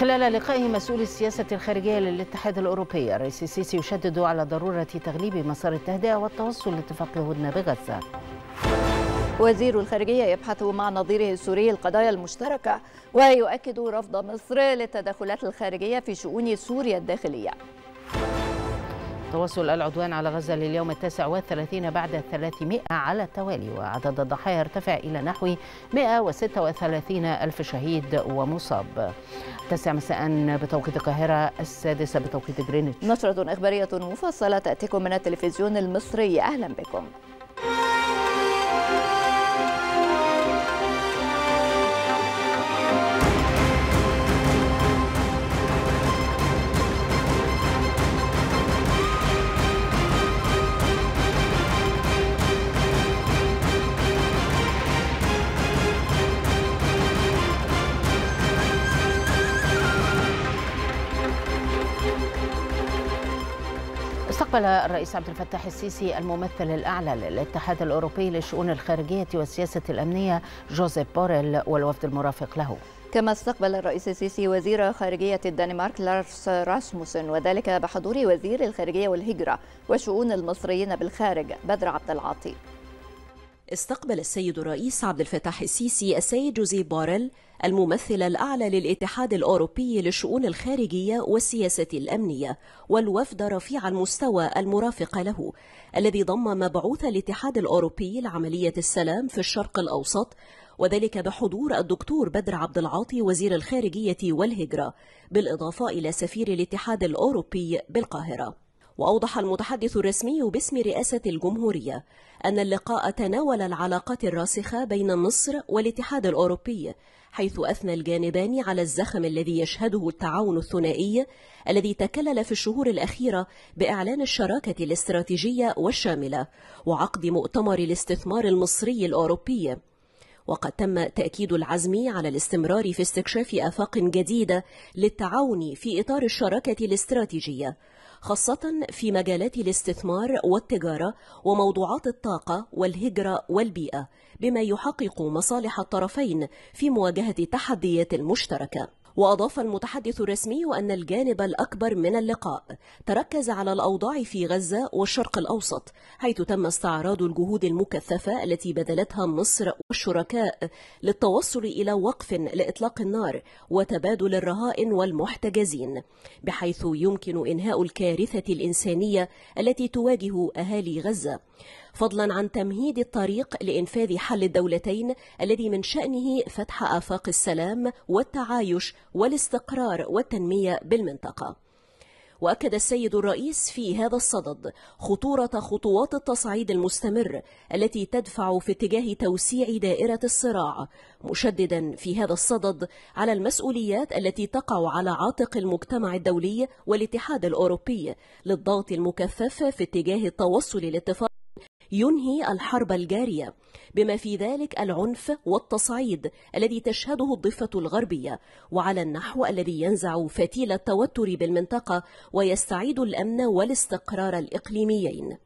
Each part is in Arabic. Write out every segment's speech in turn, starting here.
خلال لقائه مسؤول السياسة الخارجية للاتحاد الأوروبي الرئيس السيسي يشدد على ضرورة تغليب مسار التهدئة والتوصل لاتفاق الهدنة بغزة وزير الخارجية يبحث مع نظيره السوري القضايا المشتركة ويؤكد رفض مصر للتدخلات الخارجية في شؤون سوريا الداخلية تواصل العدوان على غزة لليوم التاسع والثلاثين بعد الثلاثمائة على التوالي وعدد الضحايا ارتفع إلى نحو مائة وثلاثين ألف شهيد ومصاب تسع مساء بتوقيت القاهرة السادسة بتوقيت جرينتش نشرة إخبارية مفصلة تأتيكم من التلفزيون المصري أهلا بكم استقبل الرئيس عبد الفتاح السيسي الممثل الأعلى للاتحاد الأوروبي للشؤون الخارجية والسياسة الأمنية جوزيف بوريل والوفد المرافق له كما استقبل الرئيس السيسي وزير خارجية الدنمارك لارس راسموسن وذلك بحضور وزير الخارجية والهجرة وشؤون المصريين بالخارج بدر عبد العاطي استقبل السيد الرئيس عبد الفتاح السيسي السيد جوزيف بوريل الممثل الأعلى للاتحاد الأوروبي للشؤون الخارجية والسياسة الأمنية والوفد رفيع المستوى المرافق له الذي ضم مبعوث الاتحاد الأوروبي لعملية السلام في الشرق الأوسط وذلك بحضور الدكتور بدر عبد العاطي وزير الخارجية والهجرة بالإضافة إلى سفير الاتحاد الأوروبي بالقاهرة وأوضح المتحدث الرسمي باسم رئاسة الجمهورية أن اللقاء تناول العلاقات الراسخة بين مصر والاتحاد الأوروبي حيث أثنى الجانبان على الزخم الذي يشهده التعاون الثنائي الذي تكلل في الشهور الأخيرة بإعلان الشراكة الاستراتيجية والشاملة وعقد مؤتمر الاستثمار المصري الأوروبي وقد تم تأكيد العزم على الاستمرار في استكشاف آفاق جديدة للتعاون في إطار الشراكة الاستراتيجية خاصة في مجالات الاستثمار والتجارة وموضوعات الطاقة والهجرة والبيئة بما يحقق مصالح الطرفين في مواجهة التحديات المشتركة وأضاف المتحدث الرسمي أن الجانب الأكبر من اللقاء تركز على الأوضاع في غزة والشرق الأوسط حيث تم استعراض الجهود المكثفة التي بذلتها مصر والشركاء للتوصل إلى وقف لإطلاق النار وتبادل الرهائن والمحتجزين بحيث يمكن إنهاء الكارثة الإنسانية التي تواجه أهالي غزة فضلا عن تمهيد الطريق لإنفاذ حل الدولتين الذي من شأنه فتح آفاق السلام والتعايش والاستقرار والتنمية بالمنطقة وأكد السيد الرئيس في هذا الصدد خطورة خطوات التصعيد المستمر التي تدفع في اتجاه توسيع دائرة الصراع مشددا في هذا الصدد على المسؤوليات التي تقع على عاتق المجتمع الدولي والاتحاد الأوروبي للضغط المكثف في اتجاه التوصل لاتفاق ينهي الحرب الجارية بما في ذلك العنف والتصعيد الذي تشهده الضفة الغربية وعلى النحو الذي ينزع فتيل التوتر بالمنطقة ويستعيد الأمن والاستقرار الإقليميين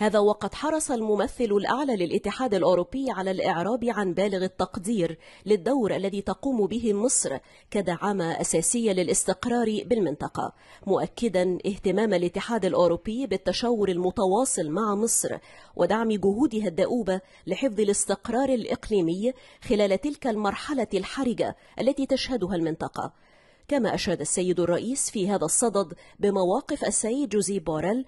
هذا وقد حرص الممثل الأعلى للاتحاد الأوروبي على الإعراب عن بالغ التقدير للدور الذي تقوم به مصر كدعامة أساسية للاستقرار بالمنطقة مؤكدا اهتمام الاتحاد الأوروبي بالتشاور المتواصل مع مصر ودعم جهودها الدؤوبة لحفظ الاستقرار الإقليمي خلال تلك المرحلة الحرجة التي تشهدها المنطقة كما أشاد السيد الرئيس في هذا الصدد بمواقف السيد جوزيف بوريل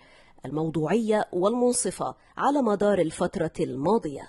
الموضوعية والمنصفة على مدار الفترة الماضية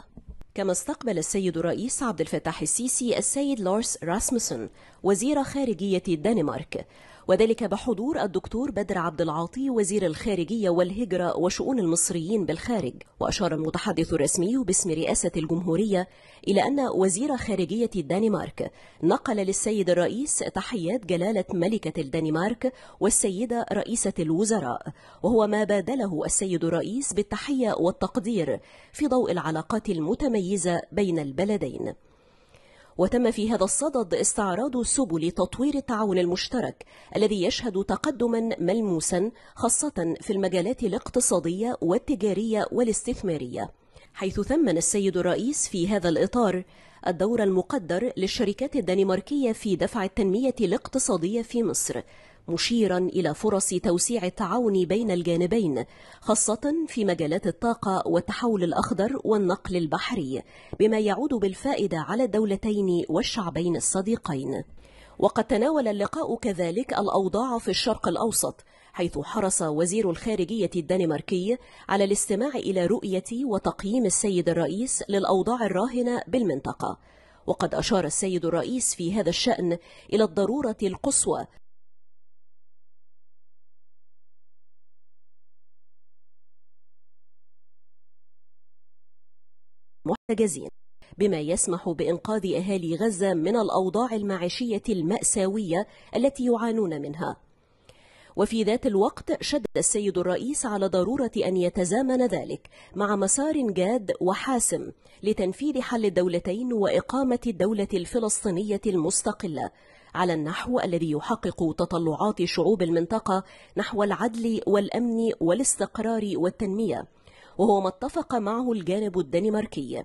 كما استقبل السيد الرئيس عبد الفتاح السيسي السيد لارس راسمسون وزير خارجية الدنمارك وذلك بحضور الدكتور بدر عبد العاطي وزير الخارجية والهجرة وشؤون المصريين بالخارج وأشار المتحدث الرسمي باسم رئاسة الجمهورية إلى أن وزير خارجية الدنمارك نقل للسيد الرئيس تحيات جلالة ملكة الدنمارك والسيدة رئيسة الوزراء وهو ما بادله السيد الرئيس بالتحية والتقدير في ضوء العلاقات المتميزة بين البلدين وتم في هذا الصدد استعراض سبل تطوير التعاون المشترك الذي يشهد تقدما ملموسا خاصة في المجالات الاقتصادية والتجارية والاستثمارية حيث ثمن السيد الرئيس في هذا الإطار الدور المقدر للشركات الدنماركية في دفع التنمية الاقتصادية في مصر مشيرا إلى فرص توسيع التعاون بين الجانبين خاصة في مجالات الطاقة والتحول الأخضر والنقل البحري بما يعود بالفائدة على الدولتين والشعبين الصديقين وقد تناول اللقاء كذلك الأوضاع في الشرق الأوسط حيث حرص وزير الخارجية الدنماركي على الاستماع إلى رؤية وتقييم السيد الرئيس للأوضاع الراهنة بالمنطقة وقد أشار السيد الرئيس في هذا الشأن إلى الضرورة القصوى محتجزين بما يسمح بإنقاذ أهالي غزة من الأوضاع المعيشية المأساوية التي يعانون منها وفي ذات الوقت شدد السيد الرئيس على ضرورة أن يتزامن ذلك مع مسار جاد وحاسم لتنفيذ حل الدولتين وإقامة الدولة الفلسطينية المستقلة على النحو الذي يحقق تطلعات شعوب المنطقة نحو العدل والأمن والاستقرار والتنمية وهو ما اتفق معه الجانب الدنماركي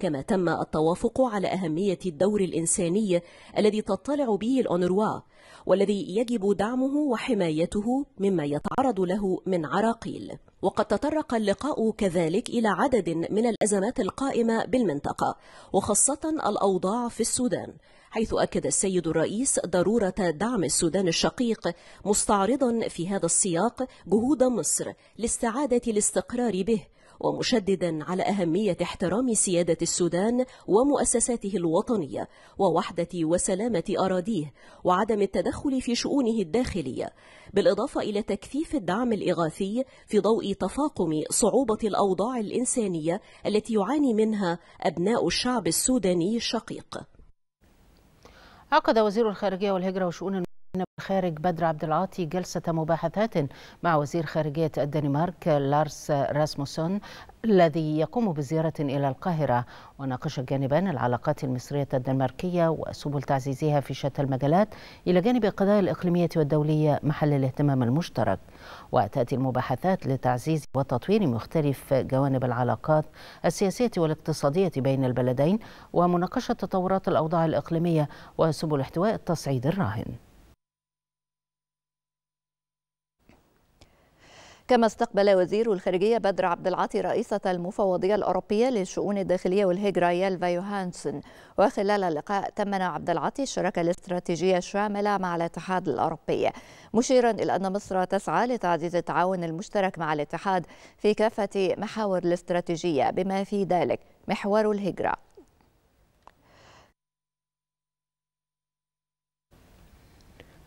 كما تم التوافق على أهمية الدور الإنساني الذي تطلع به الأونروا والذي يجب دعمه وحمايته مما يتعرض له من عراقيل وقد تطرق اللقاء كذلك إلى عدد من الأزمات القائمة بالمنطقة وخاصة الأوضاع في السودان حيث أكد السيد الرئيس ضرورة دعم السودان الشقيق مستعرضا في هذا السياق جهود مصر لاستعادة الاستقرار به ومشددا على أهمية احترام سيادة السودان ومؤسساته الوطنية ووحدة وسلامة أراضيه وعدم التدخل في شؤونه الداخلية بالإضافة إلى تكثيف الدعم الإغاثي في ضوء تفاقم صعوبة الأوضاع الإنسانية التي يعاني منها أبناء الشعب السوداني الشقيق عقد وزير الخارجية والهجرة وشؤون الخارج بدر عبد العاطي جلسة مباحثات مع وزير خارجية الدنمارك لارس راسموسون الذي يقوم بزيارة إلى القاهرة وناقش جانبان العلاقات المصرية الدنماركية وسبل تعزيزها في شتى المجالات إلى جانب القضايا الإقليمية والدولية محل الاهتمام المشترك وتأتي المباحثات لتعزيز وتطوير مختلف جوانب العلاقات السياسية والاقتصادية بين البلدين ومناقشة تطورات الأوضاع الإقليمية وسبل احتواء التصعيد الراهن كما استقبل وزير الخارجية بدر عبد العاطي رئيسة المفوضية الأوروبية للشؤون الداخلية والهجرة يلفا يوهانسن وخلال اللقاء تمنى عبد العاطي الشراكة الاستراتيجية الشاملة مع الاتحاد الأوروبي مشيرا إلى أن مصر تسعى لتعزيز التعاون المشترك مع الاتحاد في كافة محاور الاستراتيجية بما في ذلك محور الهجرة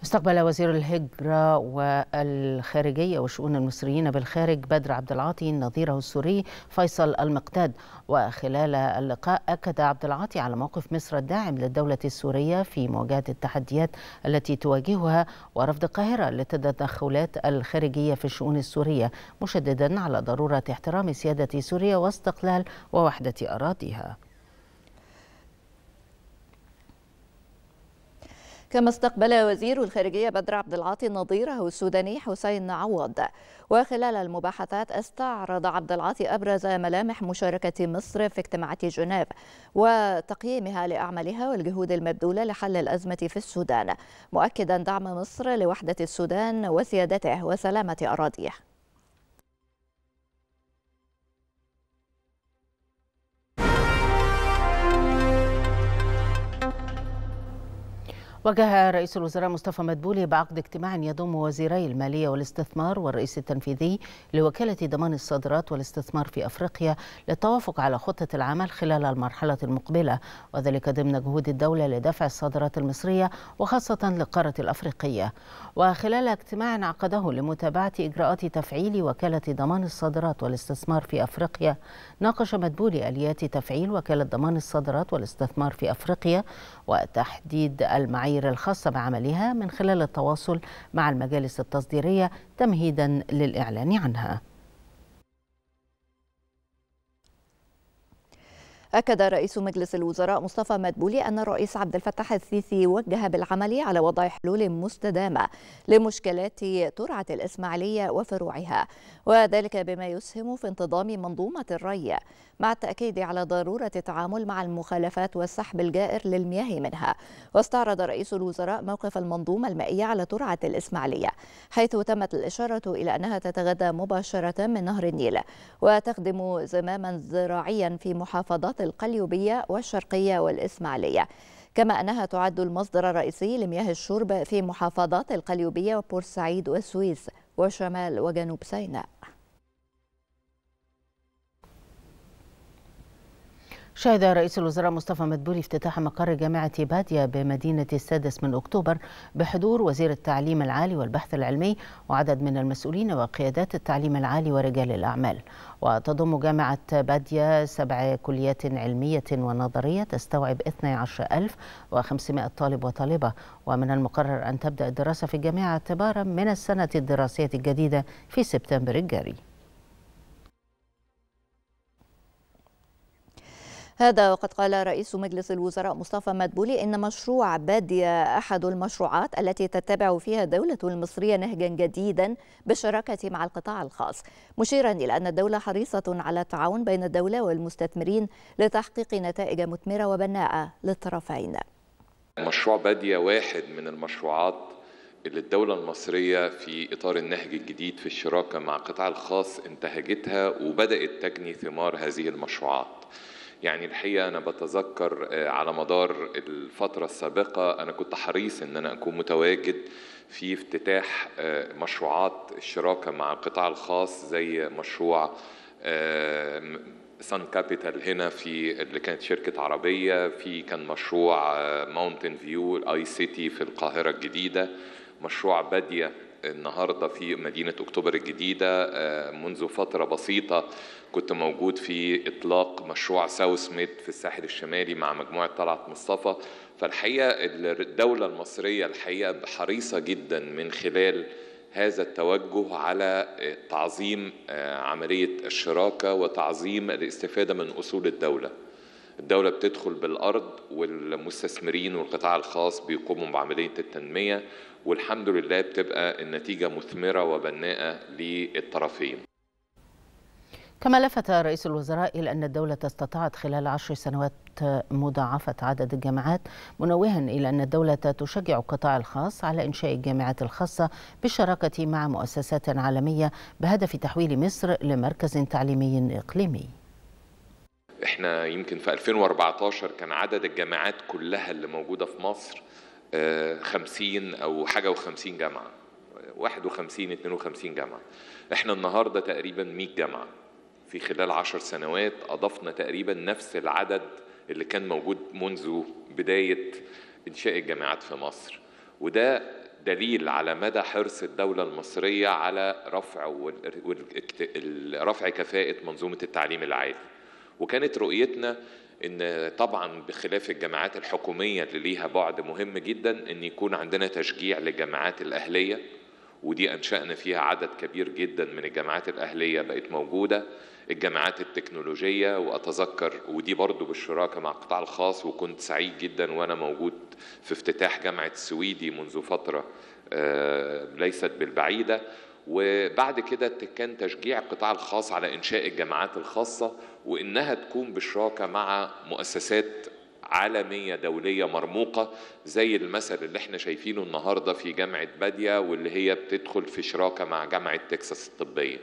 استقبل وزير الهجرة والخارجية وشؤون المصريين بالخارج بدر عبد العاطي نظيره السوري فيصل المقتاد وخلال اللقاء أكد عبد العاطي على موقف مصر الداعم للدولة السورية في مواجهة التحديات التي تواجهها ورفض القاهرة للتدخلات الخارجية في الشؤون السورية مشددا على ضرورة احترام سيادة سوريا واستقلال ووحدة أراضيها كما استقبل وزير الخارجية بدر عبد العاطي نظيره السوداني حسين عوض وخلال المباحثات استعرض عبد العاطي أبرز ملامح مشاركة مصر في اجتماعات جنيف وتقييمها لأعمالها والجهود المبذولة لحل الأزمة في السودان مؤكدا دعم مصر لوحدة السودان وسيادته وسلامة أراضيه وجه رئيس الوزراء مصطفى مدبولي بعقد اجتماع يضم وزيري المالية والاستثمار والرئيس التنفيذي لوكالة ضمان الصادرات والاستثمار في أفريقيا للتوافق على خطة العمل خلال المرحلة المقبلة وذلك ضمن جهود الدولة لدفع الصادرات المصرية وخاصة للقارة الأفريقية وخلال اجتماع عقده لمتابعة إجراءات تفعيل وكالة ضمان الصادرات والاستثمار في أفريقيا ناقش مدبولي آليات تفعيل وكالة ضمان الصادرات والاستثمار في أفريقيا وتحديد المعايير الخاصة بعملها من خلال التواصل مع المجالس التصديرية تمهيدا للإعلان عنها أكد رئيس مجلس الوزراء مصطفى مدبولي أن الرئيس عبد الفتاح السيسي وجه بالعمل على وضع حلول مستدامة لمشكلات ترعة الإسماعيلية وفروعها وذلك بما يسهم في انتظام منظومة الري مع التأكيد على ضرورة التعامل مع المخالفات والسحب الجائر للمياه منها واستعرض رئيس الوزراء موقف المنظومة المائية على ترعة الإسماعيلية حيث تمت الإشارة إلى أنها تتغذى مباشرة من نهر النيل وتخدم زماما زراعيا في محافظات القليوبية والشرقية والإسماعيلية كما أنها تعد المصدر الرئيسي لمياه الشرب في محافظات القليوبية وبورسعيد والسويس وشمال وجنوب سيناء شهد رئيس الوزراء مصطفى مدبولي افتتاح مقر جامعة بادية بمدينة السادس من أكتوبر بحضور وزير التعليم العالي والبحث العلمي وعدد من المسؤولين وقيادات التعليم العالي ورجال الأعمال وتضم جامعة بادية سبع كليات علمية ونظرية تستوعب 12500 طالب وطالبة ومن المقرر أن تبدأ الدراسة في الجامعة اعتبارا من السنة الدراسية الجديدة في سبتمبر الجاري هذا وقد قال رئيس مجلس الوزراء مصطفى مدبولي إن مشروع بادية أحد المشروعات التي تتبع فيها الدولة المصرية نهجا جديدا بالشراكة مع القطاع الخاص مشيرا إلى أن الدولة حريصة على التعاون بين الدولة والمستثمرين لتحقيق نتائج مثمرة وبناءة للطرفين مشروع بادية واحد من المشروعات اللي الدولة المصرية في إطار النهج الجديد في الشراكة مع القطاع الخاص انتهجتها وبدأت تجني ثمار هذه المشروعات يعني الحقيقه انا بتذكر آه، على مدار الفتره السابقه انا كنت حريص ان انا اكون متواجد في افتتاح آه، مشروعات الشراكه مع القطاع الخاص زي مشروع سان آه، كابيتال هنا في اللي كانت شركة عربية في كان مشروع ماونتن فيو الاي سيتي في القاهرة الجديدة مشروع بادية النهاردة في مدينة أكتوبر الجديدة منذ فترة بسيطة كنت موجود في اطلاق مشروع ساوث ميد في الساحل الشمالي مع مجموعه طلعت مصطفى فالحقيقه الدوله المصريه الحقيقه حريصه جدا من خلال هذا التوجه على تعظيم آه، عمليه الشراكه وتعظيم الاستفاده من اصول الدوله الدولة بتدخل بالأرض والمستثمرين والقطاع الخاص بيقوموا بعملية التنمية والحمد لله بتبقى النتيجة مثمرة وبناءة للطرفين كما لفت رئيس الوزراء إلى أن الدولة استطاعت خلال عشر سنوات مضاعفة عدد الجامعات منوها إلى أن الدولة تشجع القطاع الخاص على إنشاء الجامعات الخاصة بالشراكة مع مؤسسات عالمية بهدف تحويل مصر لمركز تعليمي إقليمي احنا يمكن في 2014 كان عدد الجامعات كلها اللي موجودة في مصر 50 آه، أو حاجة و50 جامعة 51 52 جامعة احنا النهارده تقريبا 100 جامعه في خلال عشر سنوات أضفنا تقريبا نفس العدد اللي كان موجود منذ بداية إنشاء الجامعات في مصر وده دليل على مدى حرص الدولة المصرية على رفع رفع كفاءة منظومة التعليم العالي وكانت رؤيتنا ان طبعا بخلاف الجامعات الحكوميه اللي ليها بعد مهم جدا ان يكون عندنا تشجيع للجامعات الاهليه ودي انشانا فيها عدد كبير جدا من الجامعات الاهليه بقت موجوده الجامعات التكنولوجية وأتذكر ودي برضو بالشراكة مع القطاع الخاص وكنت سعيد جدا وأنا موجود في افتتاح جامعة السويدي منذ فترة آه، ليست بالبعيدة وبعد كده كان تشجيع القطاع الخاص على إنشاء الجامعات الخاصة وإنها تكون بالشراكة مع مؤسسات عالمية دولية مرموقة زي المثل اللي احنا شايفينه النهاردة في جامعة بادية واللي هي بتدخل في شراكة مع جامعة تكساس الطبية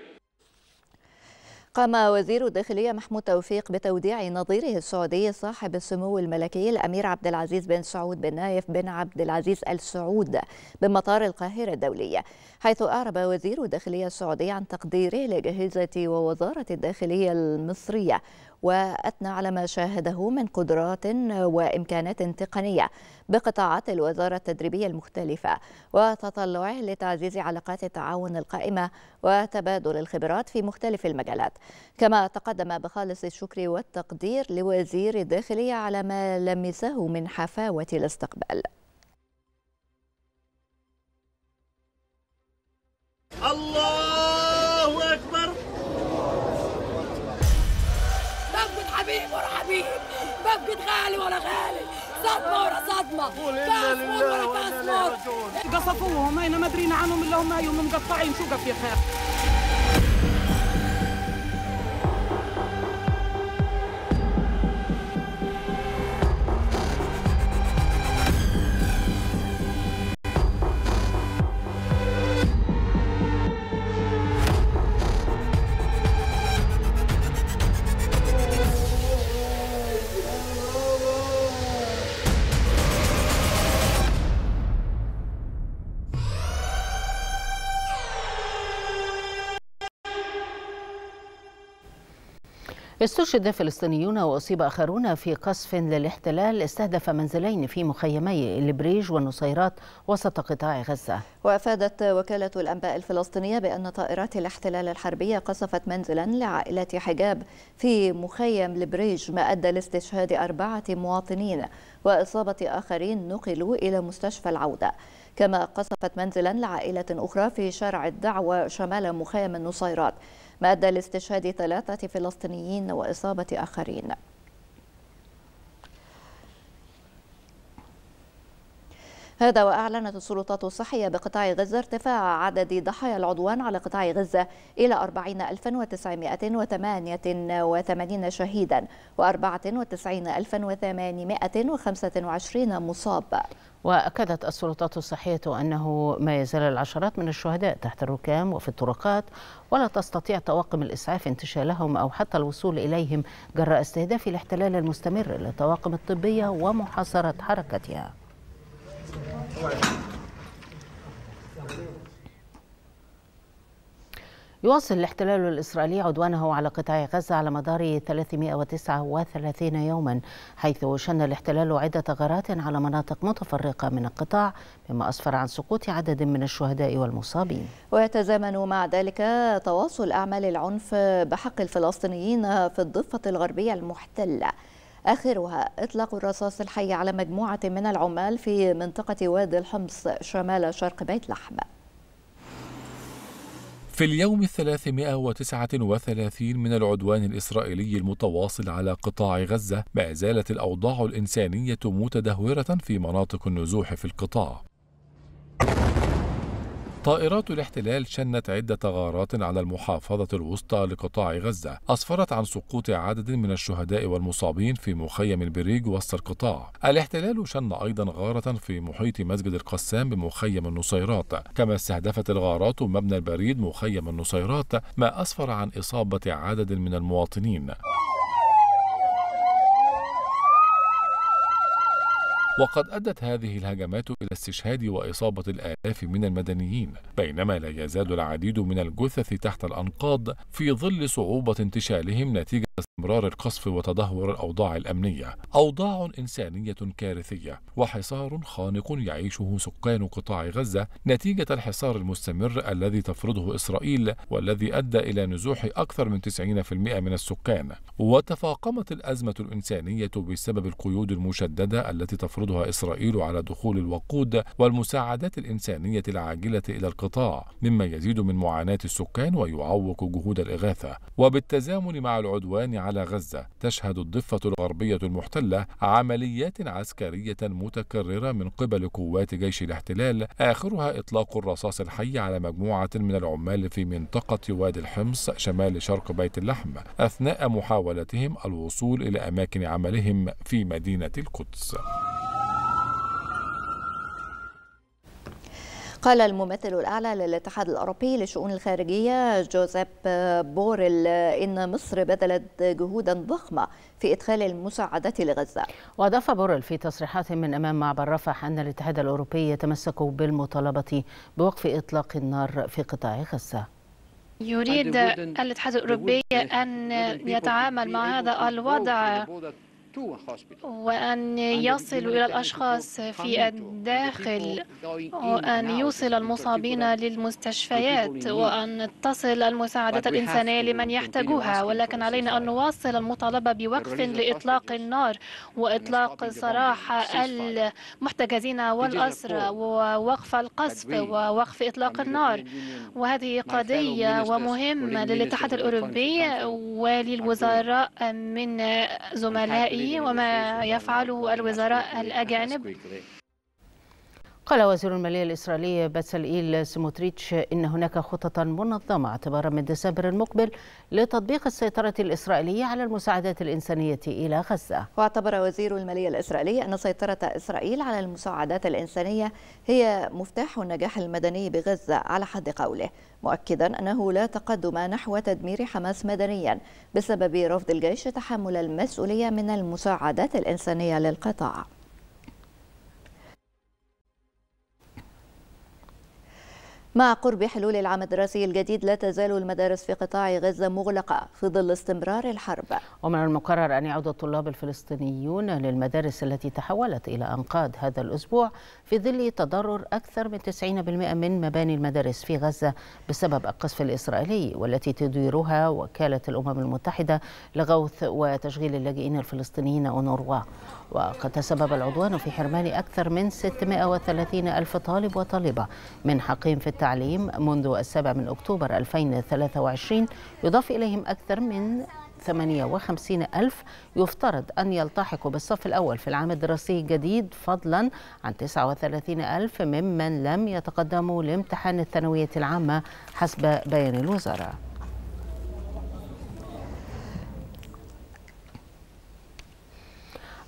قام وزير الداخلية محمود توفيق بتوديع نظيره السعودي صاحب السمو الملكي الأمير عبد العزيز بن سعود بن نايف بن عبد العزيز آل سعود بمطار القاهرة الدولية حيث أعرب وزير الداخلية السعودي عن تقديره لجهزة ووزارة الداخلية المصرية وأثنى على ما شاهده من قدرات وإمكانات تقنية بقطاعات الوزارة التدريبية المختلفة وتطلعه لتعزيز علاقات التعاون القائمة وتبادل الخبرات في مختلف المجالات كما تقدم بخالص الشكر والتقدير لوزير الداخلية على ما لمسه من حفاوة الاستقبال الله وافقد غالي ولا غالي صدمه ورا صدمه فاسمور ورا فاسمور قصفوهم انا ما درينا عنهم الا هم يوم مقطعين شو قف يا خير استشهد فلسطينيون وأصيب آخرون في قصف للاحتلال استهدف منزلين في مخيمي البريج والنصيرات وسط قطاع غزة وأفادت وكالة الأنباء الفلسطينية بأن طائرات الاحتلال الحربية قصفت منزلا لعائلة حجاب في مخيم البريج ما أدى لاستشهاد أربعة مواطنين وإصابة آخرين نقلوا إلى مستشفى العودة كما قصفت منزلا لعائلة أخرى في شارع الدعوة شمال مخيم النصيرات ما أدى لاستشهاد ثلاثة فلسطينيين وإصابة آخرين هذا وأعلنت السلطات الصحية بقطاع غزة ارتفاع عدد ضحايا العدوان على قطاع غزة إلى 40988 شهيدا و 94825 مصاب وأكدت السلطات الصحية أنه ما يزال العشرات من الشهداء تحت الركام وفي الطرقات ولا تستطيع طواقم الإسعاف انتشالهم أو حتى الوصول إليهم جراء استهداف الاحتلال المستمر للطواقم الطبية ومحاصرة حركتها. يواصل الاحتلال الإسرائيلي عدوانه على قطاع غزة على مدار 339 يوما حيث شن الاحتلال عدة غارات على مناطق متفرقة من القطاع مما أسفر عن سقوط عدد من الشهداء والمصابين ويتزامن مع ذلك تواصل أعمال العنف بحق الفلسطينيين في الضفة الغربية المحتلة آخرها إطلاق الرصاص الحي على مجموعة من العمال في منطقة وادي الحمص شمال شرق بيت لحم في اليوم الثلاثمائة وتسعة وثلاثين من العدوان الإسرائيلي المتواصل على قطاع غزة ما زالت الأوضاع الإنسانية متدهورة في مناطق النزوح في القطاع طائرات الاحتلال شنت عدة غارات على المحافظة الوسطى لقطاع غزة أسفرت عن سقوط عدد من الشهداء والمصابين في مخيم البريج وسط القطاع الاحتلال شن أيضا غارة في محيط مسجد القسام بمخيم النصيرات كما استهدفت الغارات مبنى البريد مخيم النصيرات ما أسفر عن إصابة عدد من المواطنين وقد أدت هذه الهجمات إلى استشهاد وإصابة الآلاف من المدنيين بينما لا يزال العديد من الجثث تحت الأنقاض في ظل صعوبة انتشالهم نتيجة استمرار القصف وتدهور الأوضاع الأمنية أوضاع إنسانية كارثية وحصار خانق يعيشه سكان قطاع غزة نتيجة الحصار المستمر الذي تفرضه إسرائيل والذي أدى إلى نزوح أكثر من 90% من السكان وتفاقمت الأزمة الإنسانية بسبب القيود المشددة التي تفرضها إسرائيل على دخول الوقود والمساعدات الإنسانية العاجلة إلى القطاع مما يزيد من معاناة السكان ويعوق جهود الإغاثة وبالتزامن مع العدوان العدوان على غزة تشهد الضفة الغربية المحتلة عمليات عسكرية متكررة من قبل قوات جيش الاحتلال آخرها إطلاق الرصاص الحي على مجموعة من العمال في منطقة وادي الحمص شمال شرق بيت اللحم أثناء محاولتهم الوصول إلى أماكن عملهم في مدينة القدس. قال الممثل الأعلى للاتحاد الأوروبي للشؤون الخارجية جوزيب بوريل إن مصر بذلت جهودا ضخمة في إدخال المساعدات لغزة وأضاف بوريل في تصريحات من أمام معبر رفح أن الاتحاد الأوروبي يتمسك بالمطالبة بوقف إطلاق النار في قطاع غزة يريد الاتحاد الأوروبي أن يتعامل مع هذا الوضع وأن يصل إلى الأشخاص في الداخل وأن يوصل المصابين للمستشفيات وأن تصل المساعدات الإنسانية لمن يحتاجها ولكن علينا أن نواصل المطالبة بوقف لإطلاق النار وإطلاق سراح المحتجزين والأسرى ووقف القصف ووقف إطلاق النار وهذه قضية ومهمة للاتحاد الأوروبي وللوزراء من زملائي وما يفعله الوزراء الأجانب قال وزير المالية الإسرائيلي باتسلئيل سموتريتش إن هناك خططا منظمة اعتبارا من ديسمبر المقبل لتطبيق السيطرة الإسرائيلية على المساعدات الإنسانية إلى غزة واعتبر وزير المالية الإسرائيلي أن سيطرة إسرائيل على المساعدات الإنسانية هي مفتاح النجاح المدني بغزة على حد قوله مؤكدا أنه لا تقدم نحو تدمير حماس مدنيا بسبب رفض الجيش تحمل المسؤولية من المساعدات الإنسانية للقطاع مع قرب حلول العام الدراسي الجديد لا تزال المدارس في قطاع غزة مغلقة في ظل استمرار الحرب ومن المقرر أن يعود الطلاب الفلسطينيون للمدارس التي تحولت إلى أنقاض هذا الأسبوع في ظل تضرر أكثر من 90% من مباني المدارس في غزة بسبب القصف الإسرائيلي والتي تديرها وكالة الأمم المتحدة لغوث وتشغيل اللاجئين الفلسطينيين أونروا وقد تسبب العدوان في حرمان أكثر من 630 ألف طالب وطالبة من حقهم في التعليم منذ السابع من أكتوبر 2023 يضاف إليهم أكثر من 58 ألف يفترض أن يلتحقوا بالصف الأول في العام الدراسي الجديد فضلا عن 39 ألف ممن لم يتقدموا لامتحان الثانوية العامة حسب بيان الوزارة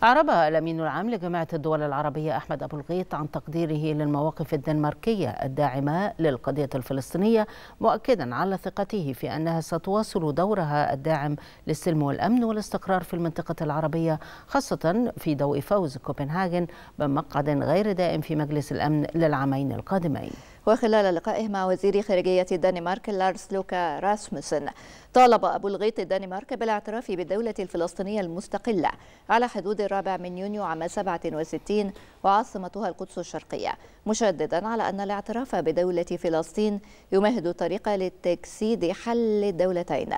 أعرب الأمين العام لجامعة الدول العربية أحمد أبو الغيط عن تقديره للمواقف الدنماركية الداعمة للقضية الفلسطينية مؤكدا على ثقته في أنها ستواصل دورها الداعم للسلم والأمن والاستقرار في المنطقة العربية خاصة في ضوء فوز كوبنهاجن بمقعد غير دائم في مجلس الأمن للعامين القادمين وخلال لقائه مع وزير خارجية الدنمارك لارس لوكا راسموسن طالب أبو الغيط الدنمارك بالاعتراف بالدولة الفلسطينية المستقلة على حدود الرابع من يونيو عام 67 وعاصمتها القدس الشرقية مشددا على أن الاعتراف بدولة فلسطين يمهد الطريق لتجسيد حل الدولتين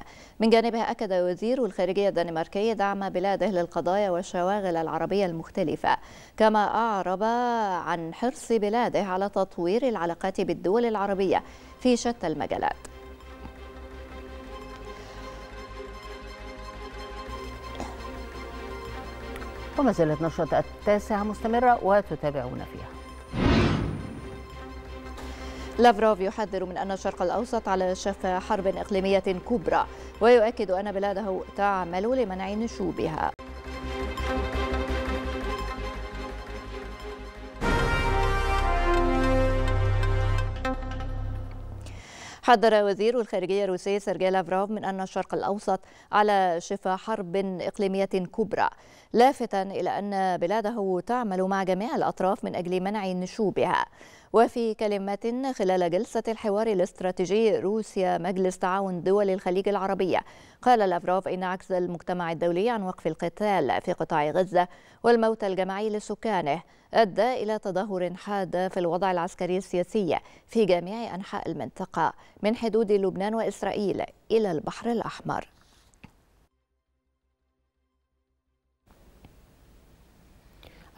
من جانبها أكد وزير الخارجية الدنماركي دعم بلاده للقضايا والشواغل العربية المختلفة كما أعرب عن حرص بلاده على تطوير العلاقات بالدول العربية في شتى المجالات وما زالت نشرة التاسعة مستمرة وتتابعون فيها لافروف يحذر من أن الشرق الأوسط على شفا حرب إقليمية كبرى ويؤكد أن بلاده تعمل لمنع نشوبها حذر وزير الخارجية الروسي سيرجي لافروف من أن الشرق الأوسط على شفا حرب إقليمية كبرى لافتا إلى أن بلاده تعمل مع جميع الأطراف من أجل منع نشوبها وفي كلمة خلال جلسة الحوار الاستراتيجي روسيا مجلس تعاون دول الخليج العربية قال لافروف إن عجز المجتمع الدولي عن وقف القتال في قطاع غزة والموت الجماعي لسكانه أدى إلى تدهور حاد في الوضع العسكري السياسي في جميع أنحاء المنطقة من حدود لبنان وإسرائيل إلى البحر الأحمر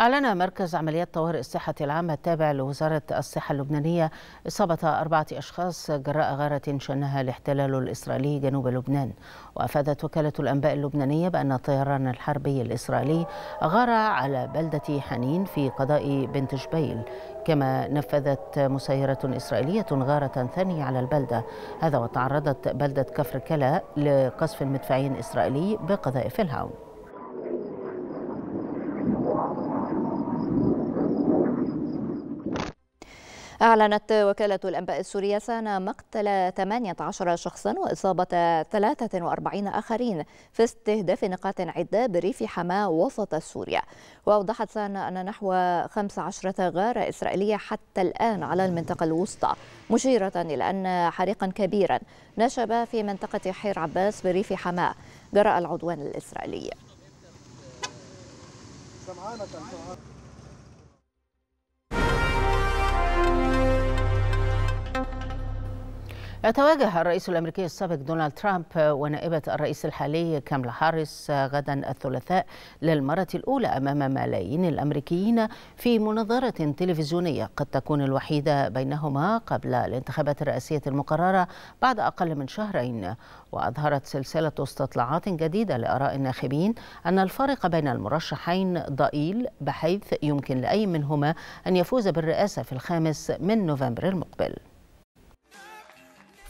أعلن مركز عمليات طوارئ الصحة العامة التابع لوزارة الصحة اللبنانية إصابة أربعة أشخاص جراء غارة شنها الاحتلال الإسرائيلي جنوب لبنان وأفادت وكالة الأنباء اللبنانية بأن الطيران الحربي الإسرائيلي غار على بلدة حنين في قضاء بنت جبيل كما نفذت مسيرة إسرائيلية غارة ثانية على البلدة هذا وتعرضت بلدة كفر كلا لقصف مدفعي إسرائيلي بقذائف الهاون أعلنت وكالة الأنباء السورية سان مقتل 18 شخصا وإصابة 43 آخرين في استهداف نقاط عدة بريف حماة وسط سوريا وأوضحت سان أن نحو 15 غارة إسرائيلية حتى الآن على المنطقة الوسطى مشيرة إلى أن حريقا كبيرا نشب في منطقة حير عباس بريف حماة جراء العدوان الإسرائيلي سمعانة سمعانة يتواجه الرئيس الامريكي السابق دونالد ترامب ونائبه الرئيس الحالي كاملا هاريس غدا الثلاثاء للمره الاولى امام ملايين الامريكيين في مناظره تلفزيونيه قد تكون الوحيده بينهما قبل الانتخابات الرئاسيه المقرره بعد اقل من شهرين واظهرت سلسله استطلاعات جديده لاراء الناخبين ان الفارق بين المرشحين ضئيل بحيث يمكن لاي منهما ان يفوز بالرئاسه في الخامس من نوفمبر المقبل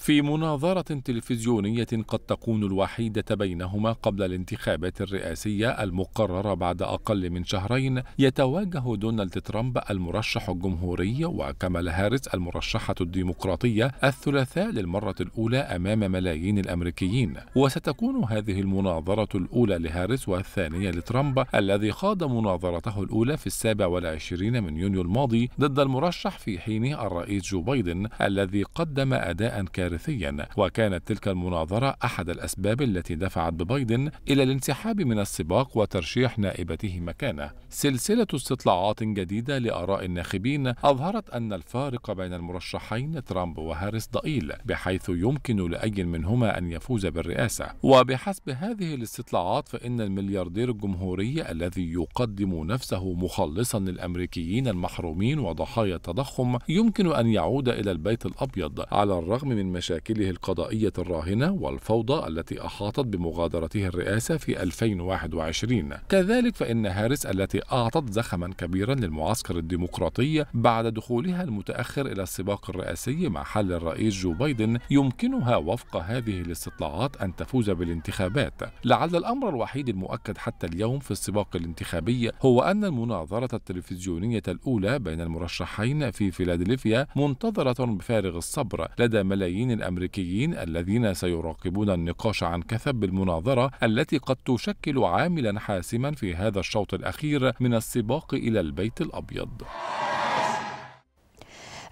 في مناظرة تلفزيونية قد تكون الوحيدة بينهما قبل الانتخابات الرئاسية المقررة بعد أقل من شهرين يتواجه دونالد ترامب المرشح الجمهوري وكمال هاريس المرشحة الديمقراطية الثلاثاء للمرة الأولى أمام ملايين الأمريكيين وستكون هذه المناظرة الأولى لهاريس والثانية لترامب الذي خاض مناظرته الأولى في السابع والعشرين من يونيو الماضي ضد المرشح في حين الرئيس جو بايدن الذي قدم أداء كارثي ثلاثيا وكانت تلك المناظرة أحد الأسباب التي دفعت ببايدن إلى الانسحاب من السباق وترشيح نائبته مكانه سلسلة استطلاعات جديدة لآراء الناخبين أظهرت أن الفارق بين المرشحين ترامب وهاريس ضئيل بحيث يمكن لأي منهما أن يفوز بالرئاسة وبحسب هذه الاستطلاعات فإن الملياردير الجمهوري الذي يقدم نفسه مخلصا للأمريكيين المحرومين وضحايا التضخم يمكن أن يعود إلى البيت الأبيض على الرغم من مشاكل مشاكله القضائية الراهنة والفوضى التي أحاطت بمغادرته الرئاسة في 2021 كذلك فإن هاريس التي أعطت زخما كبيرا للمعسكر الديمقراطي بعد دخولها المتأخر إلى السباق الرئاسي مع حل الرئيس جو بايدن يمكنها وفق هذه الاستطلاعات أن تفوز بالانتخابات لعل الأمر الوحيد المؤكد حتى اليوم في السباق الانتخابي هو أن المناظرة التلفزيونية الأولى بين المرشحين في فيلادلفيا منتظرة بفارغ الصبر لدى ملايين المسؤولين الامريكيين الذين سيراقبون النقاش عن كثب بالمناظره التي قد تشكل عاملا حاسما في هذا الشوط الاخير من السباق الى البيت الابيض.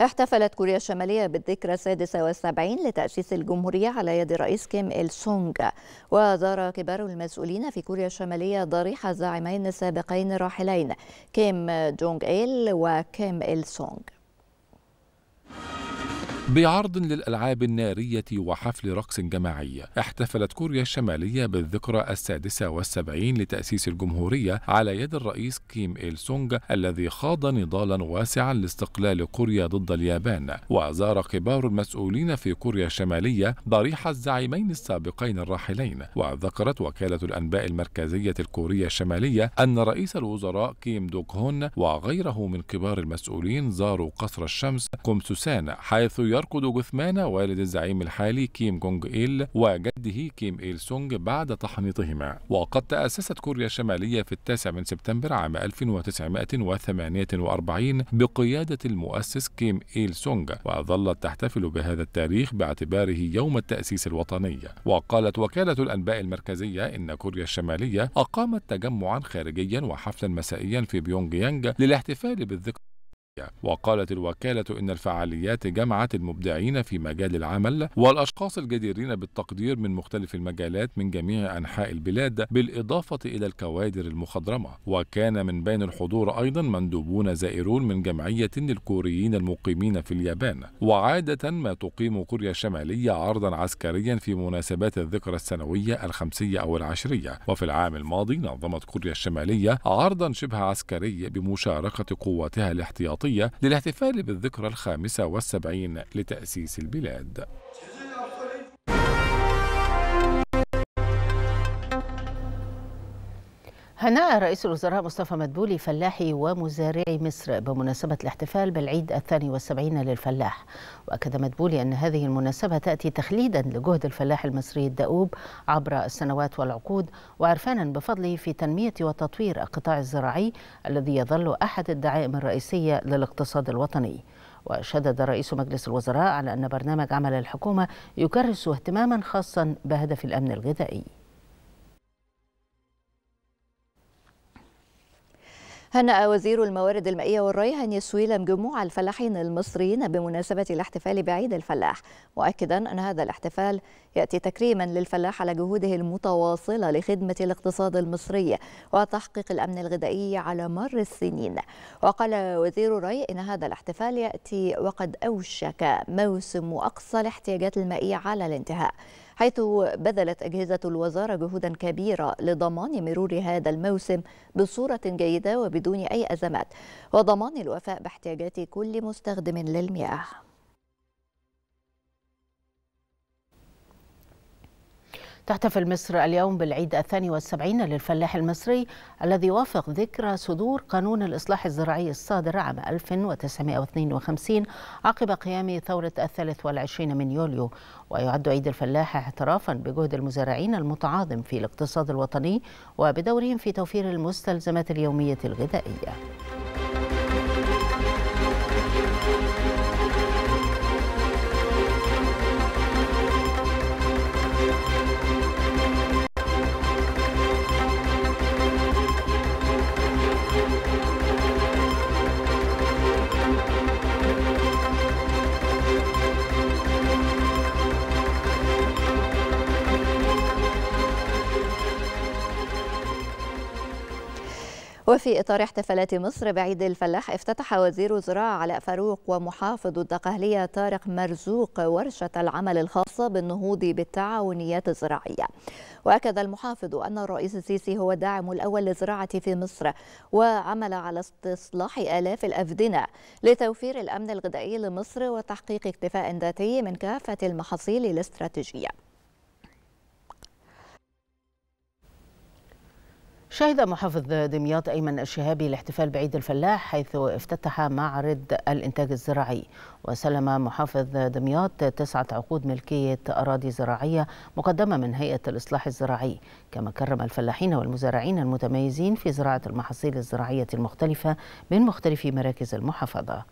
احتفلت كوريا الشمالية بالذكرى السادسة والسبعين لتأسيس الجمهورية على يد رئيس كيم إل سونغ وزار كبار المسؤولين في كوريا الشمالية ضريح الزعيمين السابقين الراحلين كيم جونغ إيل وكيم إل سونغ بعرض للألعاب النارية وحفل رقص جماعي احتفلت كوريا الشمالية بالذكرى السادسة والسبعين لتأسيس الجمهورية على يد الرئيس كيم إيل سونج الذي خاض نضالا واسعا لاستقلال كوريا ضد اليابان وزار كبار المسؤولين في كوريا الشمالية ضريح الزعيمين السابقين الراحلين وذكرت وكالة الأنباء المركزية الكورية الشمالية أن رئيس الوزراء كيم دوك هون وغيره من كبار المسؤولين زاروا قصر الشمس كومسوسان حيث يرقد جثمان والد الزعيم الحالي كيم جونج إيل وجده كيم إيل سونج بعد تحنيطهما وقد تأسست كوريا الشمالية في التاسع من سبتمبر عام 1948 بقيادة المؤسس كيم إيل سونج وظلت تحتفل بهذا التاريخ باعتباره يوم التأسيس الوطني وقالت وكالة الأنباء المركزية إن كوريا الشمالية أقامت تجمعا خارجيا وحفلا مسائيا في بيونغ يانج للاحتفال بالذكرى وقالت الوكالة إن الفعاليات جمعت المبدعين في مجال العمل والأشخاص الجديرين بالتقدير من مختلف المجالات من جميع أنحاء البلاد بالإضافة إلى الكوادر المخضرمة وكان من بين الحضور أيضا مندوبون زائرون من جمعية للكوريين المقيمين في اليابان وعادة ما تقيم كوريا الشمالية عرضا عسكريا في مناسبات الذكرى السنوية الخمسية أو العشرية وفي العام الماضي نظمت كوريا الشمالية عرضا شبه عسكري بمشاركة قواتها الاحتياطية الرباطية للاحتفال بالذكرى الخامسة والسبعين لتأسيس البلاد هنأ رئيس الوزراء مصطفى مدبولي فلاحي ومزارعي مصر بمناسبة الاحتفال بالعيد الثاني والسبعين للفلاح وأكد مدبولي أن هذه المناسبة تأتي تخليدا لجهد الفلاح المصري الدؤوب عبر السنوات والعقود وعرفانا بفضله في تنمية وتطوير القطاع الزراعي الذي يظل أحد الدعائم الرئيسية للاقتصاد الوطني وشدد رئيس مجلس الوزراء على أن برنامج عمل الحكومة يكرس اهتماما خاصا بهدف الأمن الغذائي هنأ وزير الموارد المائية والري هاني سويلم جموع الفلاحين المصريين بمناسبة الاحتفال بعيد الفلاح مؤكدا أن هذا الاحتفال يأتي تكريما للفلاح على جهوده المتواصلة لخدمة الاقتصاد المصري وتحقيق الأمن الغذائي على مر السنين وقال وزير الري إن هذا الاحتفال يأتي وقد أوشك موسم أقصى الاحتياجات المائية على الانتهاء حيث بذلت أجهزة الوزارة جهودا كبيرة لضمان مرور هذا الموسم بصورة جيدة وبدون أي أزمات وضمان الوفاء باحتياجات كل مستخدم للمياه تحتفل مصر اليوم بالعيد الثاني والسبعين للفلاح المصري الذي وافق ذكرى صدور قانون الإصلاح الزراعي الصادر عام 1952 عقب قيام ثورة الثالث والعشرين من يوليو ويعد عيد الفلاح اعترافا بجهد المزارعين المتعاظم في الاقتصاد الوطني وبدورهم في توفير المستلزمات اليومية الغذائية وفي إطار احتفالات مصر بعيد الفلاح افتتح وزير الزراعة علاء فاروق ومحافظ الدقهلية طارق مرزوق ورشة العمل الخاصة بالنهوض بالتعاونيات الزراعية وأكد المحافظ أن الرئيس السيسي هو الداعم الأول للزراعة في مصر وعمل على استصلاح آلاف الأفدنة لتوفير الأمن الغذائي لمصر وتحقيق اكتفاء ذاتي من كافة المحاصيل الاستراتيجية شهد محافظ دمياط أيمن الشهابي الاحتفال بعيد الفلاح حيث افتتح معرض الإنتاج الزراعي وسلم محافظ دمياط تسعة عقود ملكية أراضي زراعية مقدمة من هيئة الإصلاح الزراعي كما كرم الفلاحين والمزارعين المتميزين في زراعة المحاصيل الزراعية المختلفة من مختلف مراكز المحافظة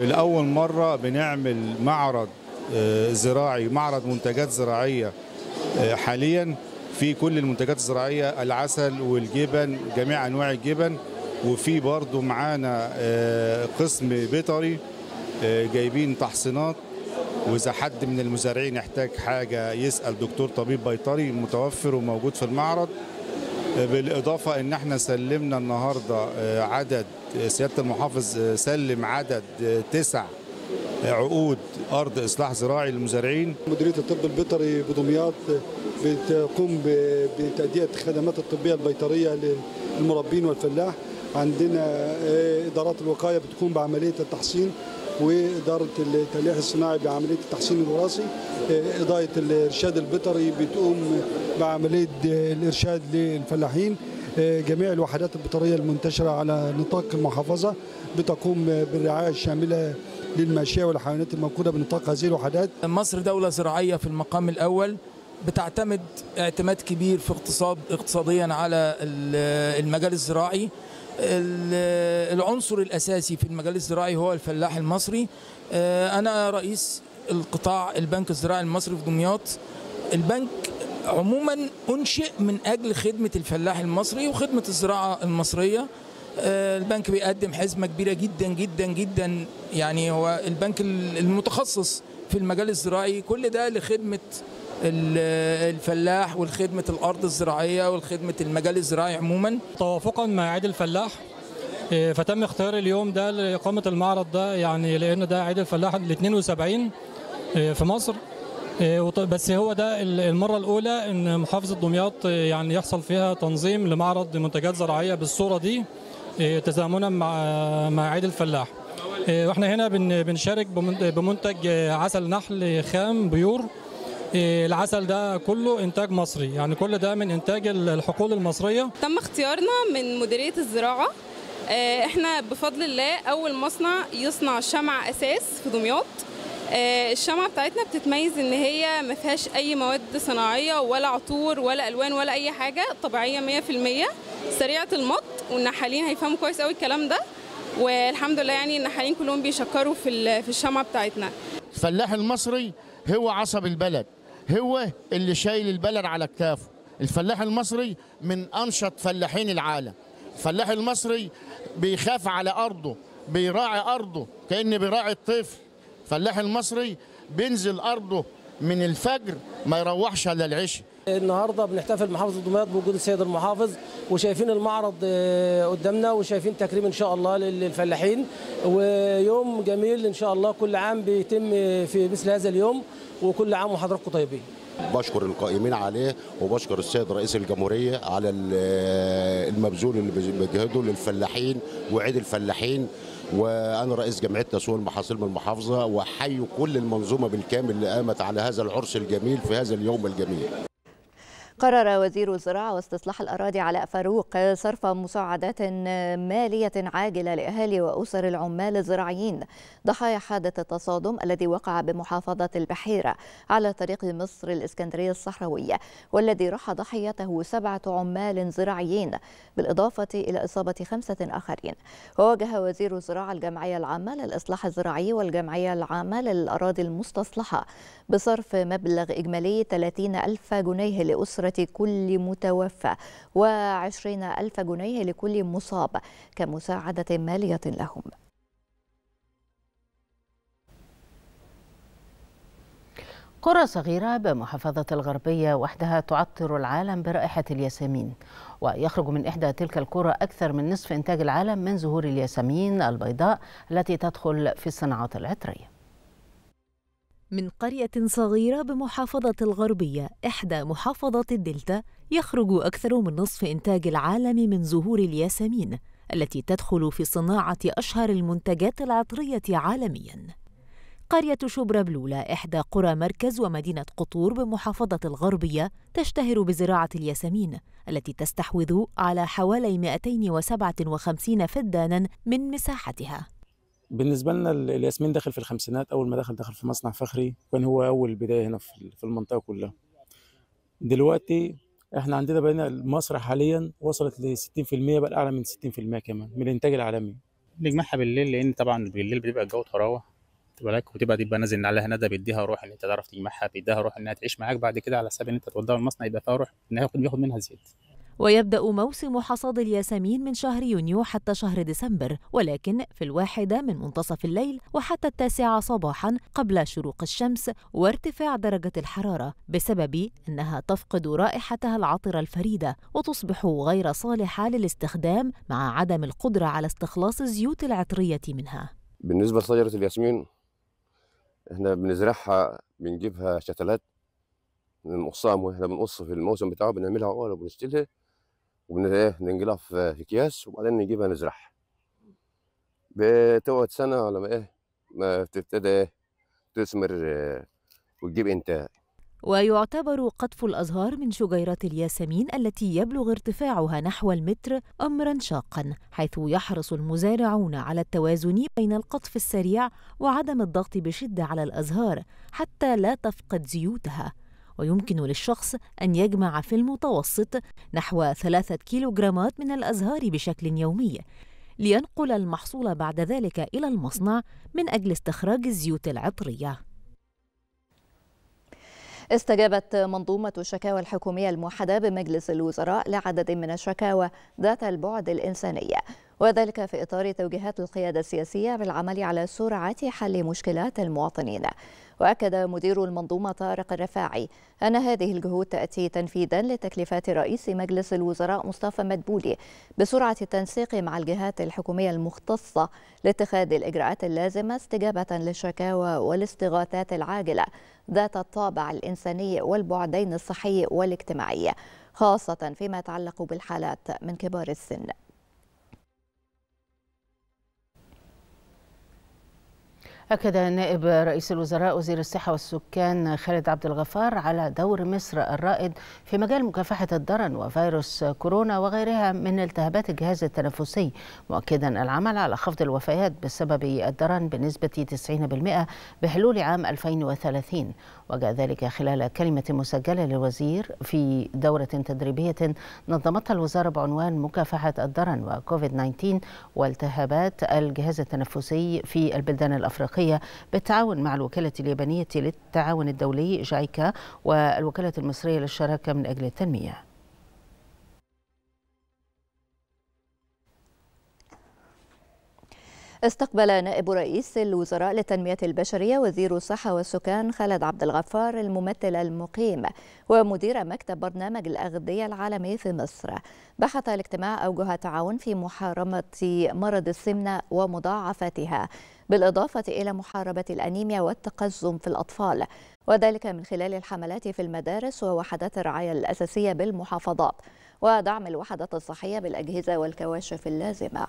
لأول مرة بنعمل معرض آه، زراعي معرض منتجات زراعية آه، حاليا في كل المنتجات الزراعيه العسل والجبن جميع انواع الجبن وفي برضه معانا آه، قسم بيطري آه، جايبين تحصينات واذا حد من المزارعين يحتاج حاجه يسال دكتور طبيب بيطري متوفر وموجود في المعرض بالاضافه ان احنا سلمنا النهارده عدد سياده المحافظ سلم عدد تسع عقود ارض اصلاح زراعي للمزارعين مديريه الطب البيطري بدمياط بتقوم بتاديه الخدمات الطبيه البيطريه للمربين والفلاح عندنا آه، ادارات الوقايه بتقوم بعمليه التحصين واداره التلقيح الصناعي بعمليه التحصين الوراثي آه، اداره الارشاد البيطري بتقوم بعمليه آه، الارشاد للفلاحين جميع الوحدات البيطريه المنتشره على نطاق المحافظه بتقوم بالرعايه الشامله للماشيه والحيوانات الموجوده بنطاق هذه الوحدات. مصر دوله زراعيه في المقام الاول بتعتمد اعتماد كبير في اقتصاد اقتصاديا على المجال الزراعي العنصر الاساسي في المجال الزراعي هو الفلاح المصري آه، انا رئيس القطاع البنك الزراعي المصري في دمياط البنك عموما انشئ من اجل خدمه الفلاح المصري وخدمه الزراعه المصريه آه، البنك بيقدم حزمه كبيره جدا جدا جدا يعني هو البنك المتخصص في المجال الزراعي كل ده لخدمه الفلاح والخدمة الأرض الزراعية والخدمة المجال الزراعي عموما توافقا مع عيد الفلاح آه، فتم اختيار اليوم ده لإقامة المعرض ده يعني لأن ده عيد الفلاح ال 72 آه، في مصر بس هو ده المرة الأولى إن محافظة دمياط يعني يحصل فيها تنظيم لمعرض منتجات زراعية بالصورة دي إيه، تزامنا مع مع عيد الفلاح إيه، واحنا هنا بنشارك بمنتج آه، عسل نحل خام بيور إيه، العسل ده كله انتاج مصري يعني كل ده من انتاج الحقول المصريه تم اختيارنا من مديريه الزراعه احنا بفضل الله اول مصنع يصنع شمع اساس في دمياط آه، الشمعة بتاعتنا بتتميز ان هي ما فيهاش اي مواد صناعية ولا عطور ولا الوان ولا اي حاجة طبيعية 100% سريعة المط والنحالين هيفهموا كويس قوي الكلام ده والحمد لله يعني النحالين كلهم بيشكروا في في الشمعة بتاعتنا الفلاح المصري هو عصب البلد هو اللي شايل البلد على كتافه الفلاح المصري من انشط فلاحين العالم الفلاح المصري بيخاف على ارضه بيراعي ارضه كان بيراعي الطفل الفلاح المصري بينزل أرضه من الفجر ما يروحش على العشاء النهارده بنحتفل محافظه دمياط بوجود السيد المحافظ وشايفين المعرض آه، قدامنا وشايفين تكريم ان شاء الله للفلاحين ويوم جميل ان شاء الله كل عام بيتم في مثل هذا اليوم وكل عام وحضراتكم طيبين بشكر القائمين عليه وبشكر السيد رئيس الجمهورية على آه، المبذول اللي بيجهده للفلاحين وعيد الفلاحين وانا رئيس جمعيه تسويق المحاصيل من المحافظه واحيي كل المنظومه بالكامل اللي قامت على هذا العرس الجميل في هذا اليوم الجميل قرر وزير الزراعة واستصلاح الأراضي علاء فاروق صرف مساعدات مالية عاجلة لأهالي وأسر العمال الزراعيين ضحايا حادث التصادم الذي وقع بمحافظة البحيرة على طريق مصر الإسكندرية الصحراوية والذي راح ضحيته سبعة عمال زراعيين بالإضافة إلى إصابة خمسة آخرين وواجه وزير الزراعة الجمعية العامة للإصلاح الزراعي والجمعية العامة للأراضي المستصلحة بصرف مبلغ إجمالي 30 ألف جنيه لأسرة كل متوفى وعشرين ألف جنيه لكل مصاب كمساعدة مالية لهم قرى صغيرة بمحافظة الغربية وحدها تعطر العالم برائحة الياسمين ويخرج من إحدى تلك القرى أكثر من نصف إنتاج العالم من زهور الياسمين البيضاء التي تدخل في الصناعات العطرية من قرية صغيرة بمحافظة الغربية إحدى محافظات الدلتا يخرج أكثر من نصف إنتاج العالم من زهور الياسمين التي تدخل في صناعة أشهر المنتجات العطرية عالمياً. قرية شبرا بلولة إحدى قرى مركز ومدينة قطور بمحافظة الغربية تشتهر بزراعة الياسمين التي تستحوذ على حوالي 257 فداناً من مساحتها. بالنسبه لنا الياسمين داخل في الخمسينات اول ما دخل دخل في مصنع فخري وكان هو اول بدايه هنا في المنطقه كلها دلوقتي احنا عندنا بقينا مصر حاليا وصلت ل 60% بقى اعلى من 60% كمان من الانتاج العالمي نجمعها بالليل لان طبعا بالليل بيبقى الجو طراوه تبقى لك وتبقى تبقى نازل عليها ندى بيديها روح ان انت تعرف تجمعها بيديها روح انها تعيش معاك بعد كده على حساب ان انت توضع المصنع يبقى فيها روح ان ياخد منها زيت ويبدأ موسم حصاد الياسمين من شهر يونيو حتى شهر ديسمبر ولكن في الواحدة من منتصف الليل وحتى التاسعة صباحا قبل شروق الشمس وارتفاع درجة الحرارة بسبب أنها تفقد رائحتها العطرة الفريدة وتصبح غير صالحة للاستخدام مع عدم القدرة على استخلاص الزيوت العطرية منها بالنسبة لشجرة الياسمين احنا بنزرعها بنجيبها شتلات من القصام واحنا بنقص في الموسم بتاعه بنعملها عقله وبنشتلها وبننقلها إيه، في اكياس وبعدين نجيبها نزرعها بتقعد سنه على ما ايه ما تبتدى ايه تثمر وتجيب انتاج ويعتبر قطف الأزهار من شجيرات الياسمين التي يبلغ ارتفاعها نحو المتر أمرا شاقا حيث يحرص المزارعون على التوازن بين القطف السريع وعدم الضغط بشدة على الأزهار حتى لا تفقد زيوتها ويمكن للشخص أن يجمع في المتوسط نحو ثلاثة كيلوغرامات من الأزهار بشكل يومي لينقل المحصول بعد ذلك إلى المصنع من أجل استخراج الزيوت العطرية استجابت منظومة الشكاوى الحكومية الموحدة بمجلس الوزراء لعدد من الشكاوى ذات البعد الإنساني وذلك في إطار توجيهات القيادة السياسية بالعمل على سرعة حل مشكلات المواطنين وأكد مدير المنظومة طارق الرفاعي أن هذه الجهود تأتي تنفيذا لتكليفات رئيس مجلس الوزراء مصطفى مدبولي بسرعة التنسيق مع الجهات الحكومية المختصة لاتخاذ الإجراءات اللازمة استجابة للشكاوى والاستغاثات العاجلة ذات الطابع الإنساني والبعدين الصحي والاجتماعي خاصة فيما يتعلق بالحالات من كبار السن أكد نائب رئيس الوزراء وزير الصحة والسكان خالد عبد الغفار على دور مصر الرائد في مجال مكافحة الدرن وفيروس كورونا وغيرها من التهابات الجهاز التنفسي مؤكدا العمل على خفض الوفيات بسبب الدرن بنسبة 90% بحلول عام 2030 وجاء ذلك خلال كلمة مسجلة للوزير في دورة تدريبية نظمتها الوزارة بعنوان مكافحة الدرن وكوفيد 19 والتهابات الجهاز التنفسي في البلدان الأفريقية الأفريقية بالتعاون مع الوكالة اليابانية للتعاون الدولي جايكا والوكالة المصرية للشراكة من أجل التنمية استقبل نائب رئيس الوزراء للتنمية البشرية وزير الصحة والسكان خالد عبد الغفار الممثل المقيم ومدير مكتب برنامج الأغذية العالمي في مصر بحث الاجتماع أوجه التعاون في محاربة مرض السمنة ومضاعفتها بالإضافة إلى محاربة الأنيميا والتقزم في الأطفال وذلك من خلال الحملات في المدارس ووحدات الرعاية الأساسية بالمحافظات ودعم الوحدات الصحية بالأجهزة والكواشف اللازمة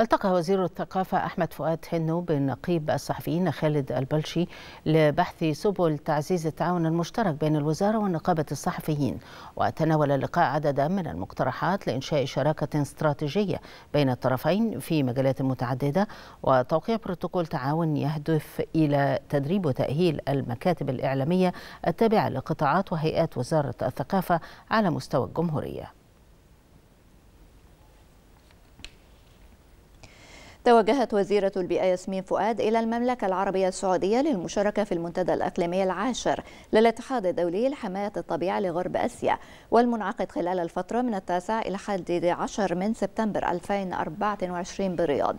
التقى وزير الثقافة أحمد فؤاد هنو بنقيب الصحفيين خالد البلشي لبحث سبل تعزيز التعاون المشترك بين الوزارة ونقابة الصحفيين وتناول اللقاء عددا من المقترحات لإنشاء شراكة استراتيجية بين الطرفين في مجالات متعددة وتوقيع بروتوكول تعاون يهدف إلى تدريب وتأهيل المكاتب الإعلامية التابعة لقطاعات وهيئات وزارة الثقافة على مستوى الجمهورية توجهت وزيرة البيئة ياسمين فؤاد إلى المملكة العربية السعودية للمشاركة في المنتدى الإقليمي العاشر للاتحاد الدولي لحماية الطبيعة لغرب آسيا والمنعقد خلال الفترة من التاسع إلى 11 من سبتمبر 2024 بالرياض.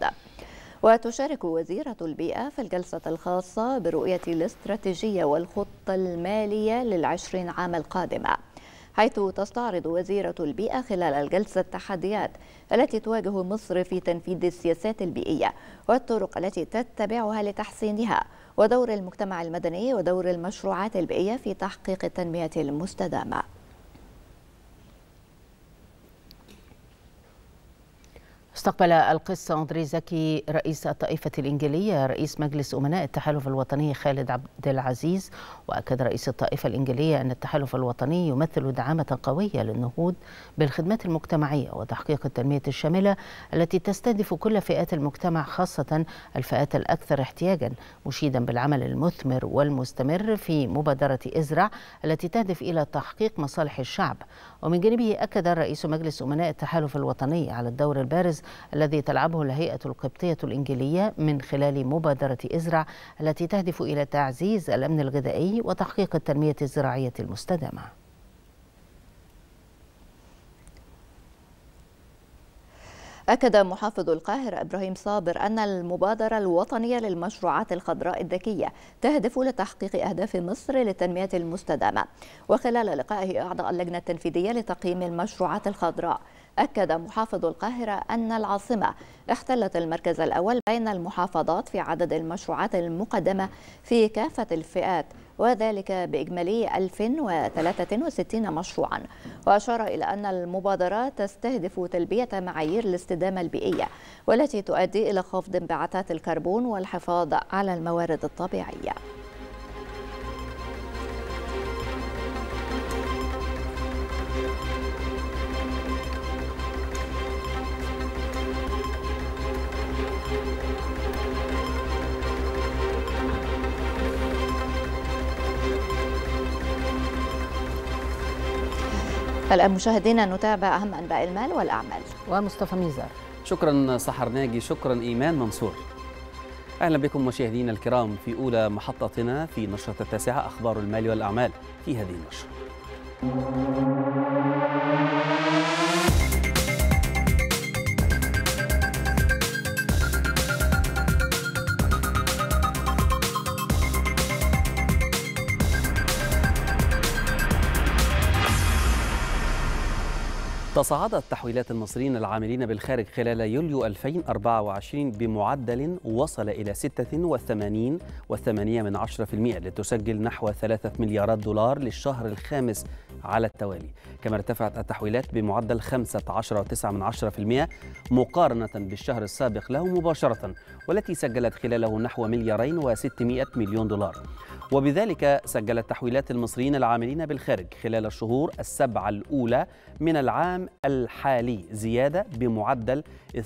وتشارك وزيرة البيئة في الجلسة الخاصة برؤية الاستراتيجية والخطة المالية للعشرين عام القادمة حيث تستعرض وزيرة البيئة خلال الجلسة التحديات التي تواجه مصر في تنفيذ السياسات البيئية والطرق التي تتبعها لتحسينها ودور المجتمع المدني ودور المشروعات البيئية في تحقيق التنمية المستدامة استقبل القس أندري زكي رئيس الطائفة الإنجيلية رئيس مجلس أمناء التحالف الوطني خالد عبد العزيز وأكد رئيس الطائفة الإنجيلية أن التحالف الوطني يمثل دعامة قوية للنهوض بالخدمات المجتمعية وتحقيق التنمية الشاملة التي تستهدف كل فئات المجتمع خاصة الفئات الأكثر احتياجا مشيدا بالعمل المثمر والمستمر في مبادرة إزرع التي تهدف إلى تحقيق مصالح الشعب ومن جانبه أكد رئيس مجلس أمناء التحالف الوطني على الدور البارز الذي تلعبه الهيئة القبطية الإنجيلية من خلال مبادرة إزرع التي تهدف إلى تعزيز الأمن الغذائي وتحقيق التنمية الزراعية المستدامة أكد محافظ القاهرة إبراهيم صابر أن المبادرة الوطنية للمشروعات الخضراء الذكية تهدف لتحقيق أهداف مصر للتنمية المستدامة وخلال لقائه أعضاء اللجنة التنفيذية لتقييم المشروعات الخضراء أكد محافظ القاهرة أن العاصمة احتلت المركز الأول بين المحافظات في عدد المشروعات المقدمة في كافة الفئات وذلك بإجمالي 1063 مشروعا وأشار إلى أن المبادرة تستهدف تلبية معايير الاستدامة البيئية والتي تؤدي إلى خفض انبعاثات الكربون والحفاظ على الموارد الطبيعية الآن مشاهدينا نتابع أهم أنباء المال والأعمال ومصطفى ميزار شكرا سحر ناجي شكرا إيمان منصور أهلا بكم مشاهدينا الكرام في أولى محطتنا في نشرة التاسعة أخبار المال والأعمال في هذه النشرة تصاعدت تحويلات المصريين العاملين بالخارج خلال يوليو 2024 بمعدل وصل إلى 86.8% لتسجل نحو 3 مليارات دولار للشهر الخامس على التوالي كما ارتفعت التحويلات بمعدل 15.9 مقارنة بالشهر السابق له مباشرة والتي سجلت خلاله نحو مليارين و600 مليون دولار وبذلك سجلت تحويلات المصريين العاملين بالخارج خلال الشهور السبعة الأولى من العام العام الحالي زيادة بمعدل 32.4%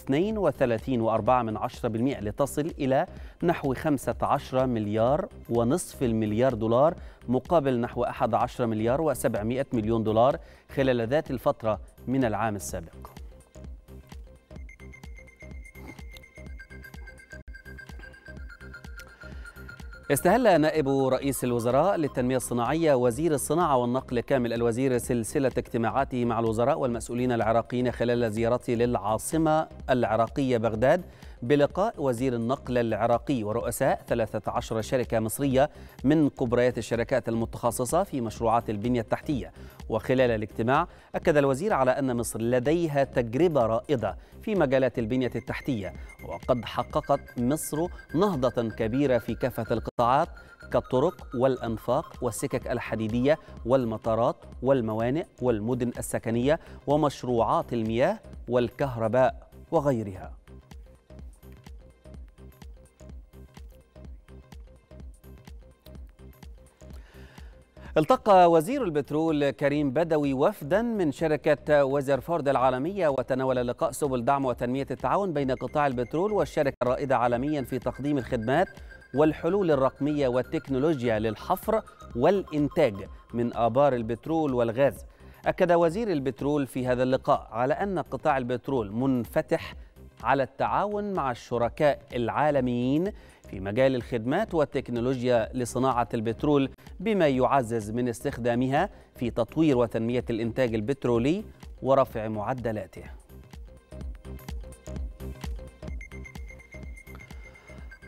لتصل إلى نحو 15 مليار ونصف المليار دولار مقابل نحو 11 مليار و700 مليون دولار خلال ذات الفترة من العام السابق استهل نائب رئيس الوزراء للتنمية الصناعية وزير الصناعة والنقل كامل الوزير سلسلة اجتماعاته مع الوزراء والمسؤولين العراقيين خلال زيارته للعاصمة العراقية بغداد بلقاء وزير النقل العراقي ورؤساء 13 شركة مصرية من كبريات الشركات المتخصصة في مشروعات البنية التحتية وخلال الاجتماع أكد الوزير على أن مصر لديها تجربة رائدة في مجالات البنية التحتية وقد حققت مصر نهضة كبيرة في كافة القطاعات كالطرق والأنفاق والسكك الحديدية والمطارات والموانئ والمدن السكنية ومشروعات المياه والكهرباء وغيرها التقى وزير البترول كريم بدوي وفدا من شركة فورد العالمية وتناول اللقاء سبل دعم وتنمية التعاون بين قطاع البترول والشركة الرائدة عالميا في تقديم الخدمات والحلول الرقمية والتكنولوجيا للحفر والإنتاج من آبار البترول والغاز أكد وزير البترول في هذا اللقاء على أن قطاع البترول منفتح على التعاون مع الشركاء العالميين في مجال الخدمات والتكنولوجيا لصناعة البترول بما يعزز من استخدامها في تطوير وتنمية الإنتاج البترولي ورفع معدلاته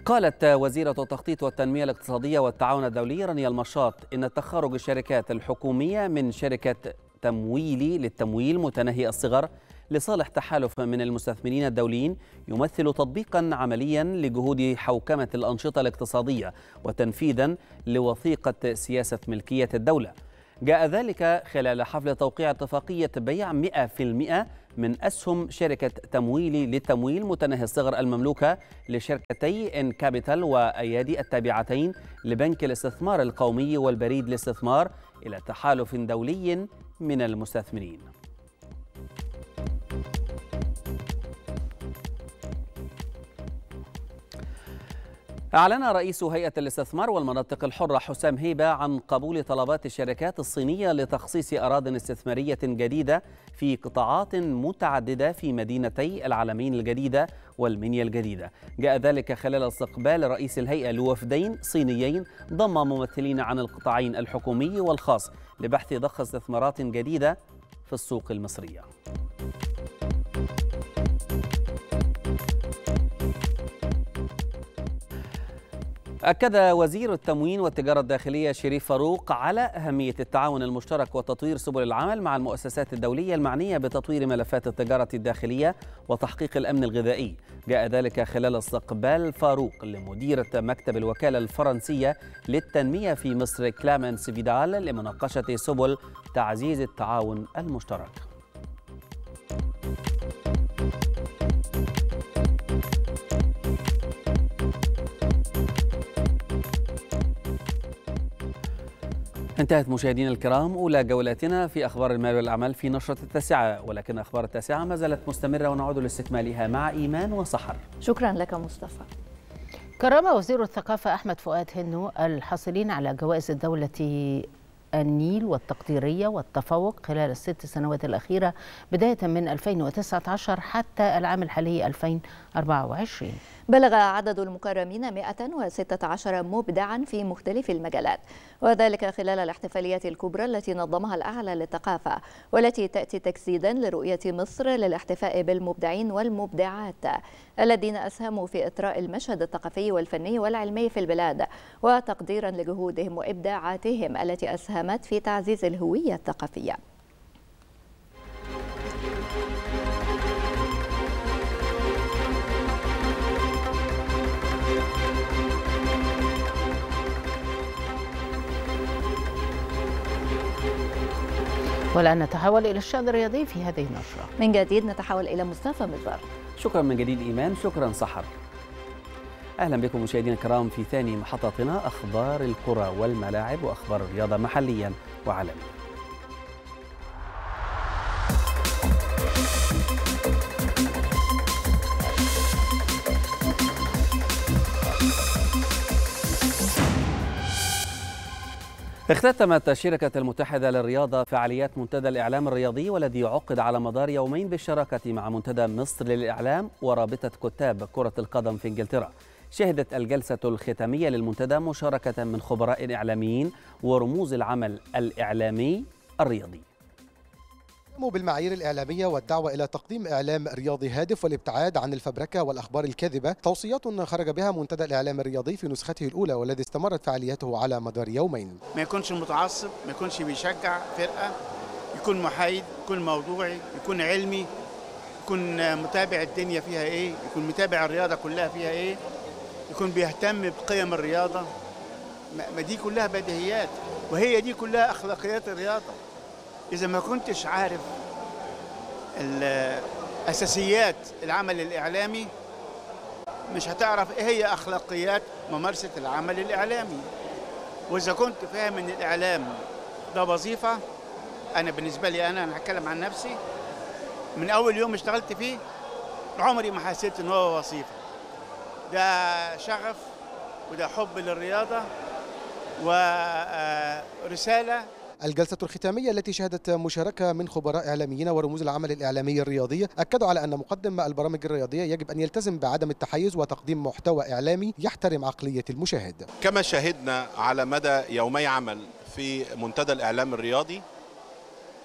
قالت وزيرة التخطيط والتنمية الاقتصادية والتعاون الدولي رانيا المشاط إن تخرج الشركات الحكومية من شركة تمويلي للتمويل متناهي الصغر لصالح تحالف من المستثمرين الدوليين يمثل تطبيقا عمليا لجهود حوكمة الأنشطة الاقتصادية وتنفيذا لوثيقة سياسة ملكية الدولة جاء ذلك خلال حفل توقيع اتفاقية بيع 100% من أسهم شركة تمويلي للتمويل متناهي الصغر المملوكة لشركتي إن كابيتال وأيادي التابعتين لبنك الاستثمار القومي والبريد للاستثمار إلى تحالف دولي من المستثمرين أعلن رئيس هيئة الاستثمار والمناطق الحرة حسام هيبة عن قبول طلبات الشركات الصينية لتخصيص أراض استثمارية جديدة في قطاعات متعددة في مدينتي العالمين الجديدة والمنيا الجديدة جاء ذلك خلال استقبال رئيس الهيئة لوفدين صينيين ضم ممثلين عن القطاعين الحكومي والخاص لبحث ضخ استثمارات جديدة في السوق المصرية أكد وزير التموين والتجارة الداخلية شريف فاروق على أهمية التعاون المشترك وتطوير سبل العمل مع المؤسسات الدولية المعنية بتطوير ملفات التجارة الداخلية وتحقيق الأمن الغذائي جاء ذلك خلال استقبال فاروق لمديرة مكتب الوكالة الفرنسية للتنمية في مصر كلامنس فيدال لمناقشة سبل تعزيز التعاون المشترك انتهت مشاهدينا الكرام أولى جولاتنا في أخبار المال والأعمال في نشرة التاسعة ولكن أخبار التاسعة ما زالت مستمرة ونعود لاستكمالها مع إيمان وسحر شكرا لك مصطفى كرم وزير الثقافة أحمد فؤاد هنو الحاصلين على جوائز الدولة النيل والتقديرية والتفوق خلال الست سنوات الأخيرة بداية من 2019 حتى العام الحالي 2024 بلغ عدد المكرمين 116 مبدعا في مختلف المجالات وذلك خلال الاحتفاليات الكبرى التي نظمها الأعلى للثقافة والتي تأتي تجسيدا لرؤية مصر للاحتفاء بالمبدعين والمبدعات الذين أسهموا في إطراء المشهد الثقافي والفني والعلمي في البلاد وتقديرا لجهودهم وإبداعاتهم التي أسهمت في تعزيز الهوية الثقافية والآن نتحول إلى الشأن الرياضي في هذه النشرة من جديد نتحول إلى مصطفى مزار. شكرا من جديد إيمان شكرا سحر أهلا بكم مشاهدينا الكرام في ثاني محطتنا أخبار الكرة والملاعب وأخبار الرياضة محليا وعالميا اختتمت الشركة المتحدة للرياضة فعاليات منتدى الإعلام الرياضي والذي عقد على مدار يومين بالشراكة مع منتدى مصر للإعلام ورابطة كتاب كرة القدم في إنجلترا شهدت الجلسة الختامية للمنتدى مشاركة من خبراء إعلاميين ورموز العمل الإعلامي الرياضي قاموا بالمعايير الإعلامية والدعوة إلى تقديم إعلام رياضي هادف والابتعاد عن الفبركة والأخبار الكاذبة توصيات خرج بها منتدى الإعلام الرياضي في نسخته الأولى والذي استمرت فعاليته على مدار يومين ما يكونش متعصب ما يكونش بيشجع فرقة يكون محايد يكون موضوعي يكون علمي يكون متابع الدنيا فيها إيه يكون متابع الرياضة كلها فيها إيه يكون بيهتم بقيم الرياضة ما دي كلها بديهيات وهي دي كلها أخلاقيات الرياضة إذا ما كنتش عارف أساسيات العمل الإعلامي مش هتعرف إيه هي أخلاقيات ممارسة العمل الإعلامي وإذا كنت فاهم إن الإعلام ده وظيفة أنا بالنسبة لي أنا أنا هتكلم عن نفسي من أول يوم اشتغلت فيه عمري ما حسيت إن هو وظيفة ده شغف وده حب للرياضة ورسالة آه، الجلسة الختامية التي شهدت مشاركة من خبراء إعلاميين ورموز العمل الإعلامي الرياضي أكدوا على أن مقدم البرامج الرياضية يجب أن يلتزم بعدم التحيز وتقديم محتوى إعلامي يحترم عقلية المشاهد كما شاهدنا على مدى يومي عمل في منتدى الإعلام الرياضي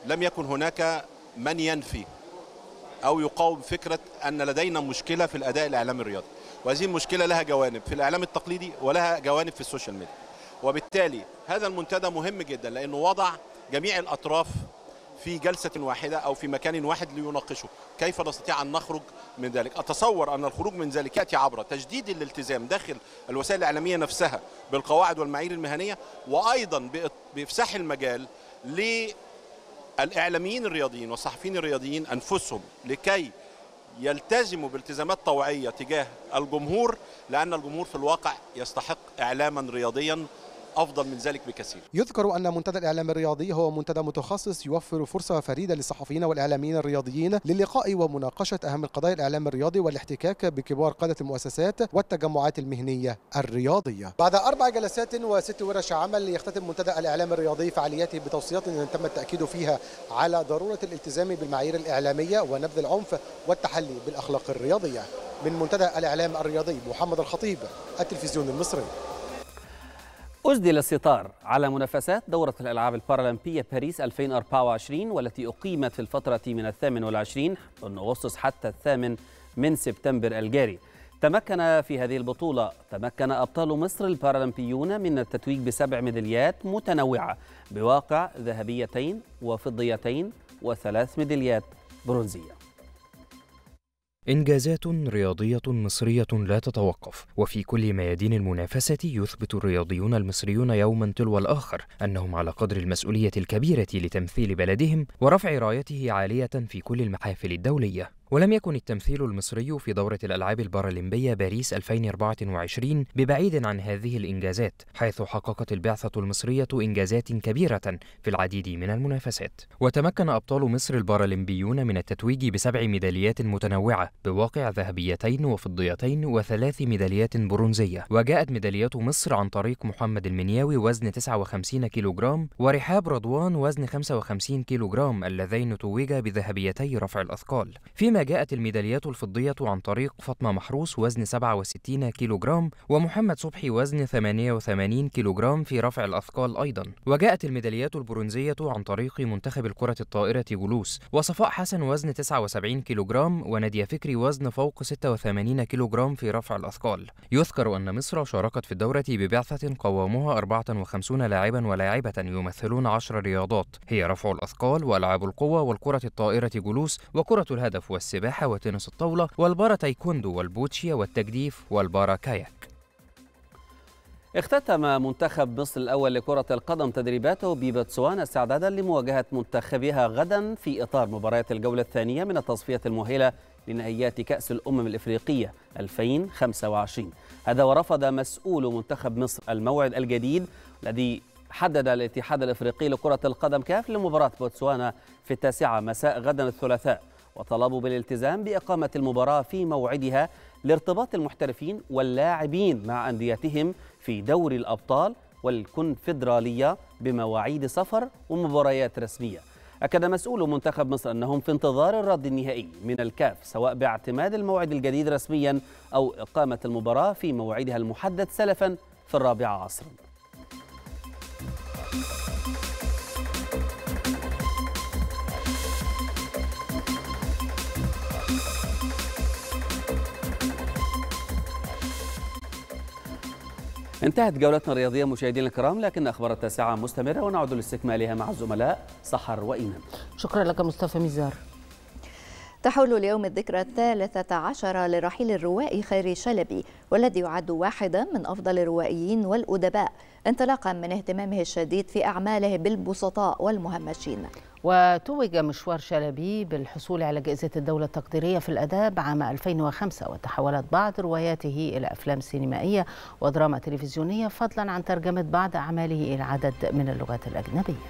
لم يكن هناك من ينفي أو يقاوم فكرة أن لدينا مشكلة في الأداء الإعلامي الرياضي وهذه المشكلة لها جوانب في الإعلام التقليدي ولها جوانب في السوشيال ميديا وبالتالي هذا المنتدى مهم جدا لانه وضع جميع الاطراف في جلسة واحدة أو في مكان واحد ليناقشوا كيف نستطيع أن نخرج من ذلك أتصور أن الخروج من ذلك يأتي عبر تجديد الالتزام داخل الوسائل الإعلامية نفسها بالقواعد والمعايير المهنية وأيضا بإفساح المجال للإعلاميين الرياضيين والصحفيين الرياضيين أنفسهم لكي يلتزموا بالتزامات طوعية تجاه الجمهور لأن الجمهور في الواقع يستحق إعلاما رياضيا افضل من ذلك بكثير يذكر ان منتدى الاعلام الرياضي هو منتدى متخصص يوفر فرصه فريده للصحفيين والاعلاميين الرياضيين للقاء ومناقشه اهم قضايا الاعلام الرياضي والاحتكاك بكبار قاده المؤسسات والتجمعات المهنيه الرياضيه بعد اربع جلسات وست ورش عمل يختتم منتدى الاعلام الرياضي فعالياته بتوصيات تم التاكيد فيها على ضروره الالتزام بالمعايير الاعلاميه ونبذ العنف والتحلي بالاخلاق الرياضيه من منتدى الاعلام الرياضي محمد الخطيب التلفزيون المصري أسدل الستار على منافسات دورة الألعاب البارالمبية باريس 2024 والتي أقيمت في الفترة من الثامن والعشرين من أغسطس حتى الثامن من سبتمبر الجاري تمكن في هذه البطولة تمكن أبطال مصر البارالمبيون من التتويج بسبع ميداليات متنوعة بواقع ذهبيتين وفضيتين وثلاث ميداليات برونزية إنجازات رياضية مصرية لا تتوقف، وفي كل ميادين المنافسة يثبت الرياضيون المصريون يوما تلو الآخر أنهم على قدر المسؤولية الكبيرة لتمثيل بلدهم ورفع رايته عالية في كل المحافل الدولية. ولم يكن التمثيل المصري في دورة الألعاب البارالمبية باريس 2024 ببعيد عن هذه الإنجازات، حيث حققت البعثة المصرية إنجازات كبيرة في العديد من المنافسات. وتمكن أبطال مصر البارالمبيون من التتويج بسبع ميداليات متنوعة بواقع ذهبيتين وفضيتين وثلاث ميداليات برونزية، وجاءت ميداليات مصر عن طريق محمد المنياوي وزن 59 كيلوغرام ورحاب رضوان وزن 55 كيلوغرام اللذين توجا بذهبيتي رفع الأثقال. في فيما جاءت الميداليات الفضية عن طريق فاطمة محروس وزن 67 كيلوغرام ومحمد صبحي وزن 88 كيلوغرام في رفع الأثقال أيضا وجاءت الميداليات البرونزية عن طريق منتخب الكرة الطائرة جلوس وصفاء حسن وزن 79 كيلوغرام ونادية فكري وزن فوق 86 كيلوغرام في رفع الأثقال يذكر أن مصر شاركت في الدورة ببعثة قوامها 54 لاعبا ولاعبة يمثلون 10 رياضات هي رفع الأثقال وألعاب القوة والكرة الطائرة جلوس وكرة الهدف السباحة وتنس الطاولة والبارا تايكوندو والبوتشيا والتجديف والبارا كاياك اختتم منتخب مصر الأول لكرة القدم تدريباته ببوتسوانا استعدادا لمواجهة منتخبها غدا في إطار مباريات الجولة الثانية من التصفية المؤهلة لنهائيات كأس الأمم الإفريقية 2025 هذا ورفض مسؤول منتخب مصر الموعد الجديد الذي حدد الاتحاد الإفريقي لكرة القدم كاف لمباراة بوتسوانا في التاسعة مساء غدا الثلاثاء وطلبوا بالالتزام بإقامة المباراة في موعدها لارتباط المحترفين واللاعبين مع أنديتهم في دوري الأبطال والكونفدرالية بمواعيد سفر ومباريات رسمية أكد مسؤول منتخب مصر أنهم في انتظار الرد النهائي من الكاف سواء باعتماد الموعد الجديد رسميا أو إقامة المباراة في موعدها المحدد سلفا في الرابعة عصرا انتهت جولتنا الرياضية مشاهدينا الكرام لكن أخبار التاسعة مستمرة ونعود لاستكمالها مع الزملاء سحر وإيمان شكرا لك مصطفى ميزار تحول اليوم الذكرى الثالثة عشر لرحيل الروائي خيري شلبي والذي يعد واحدا من أفضل الروائيين والأدباء انطلاقا من اهتمامه الشديد في أعماله بالبسطاء والمهمشين وتوج مشوار شلبي بالحصول على جائزة الدولة التقديرية في الأداب عام 2005 وتحولت بعض رواياته إلى أفلام سينمائية ودراما تلفزيونية فضلا عن ترجمة بعض أعماله إلى عدد من اللغات الأجنبية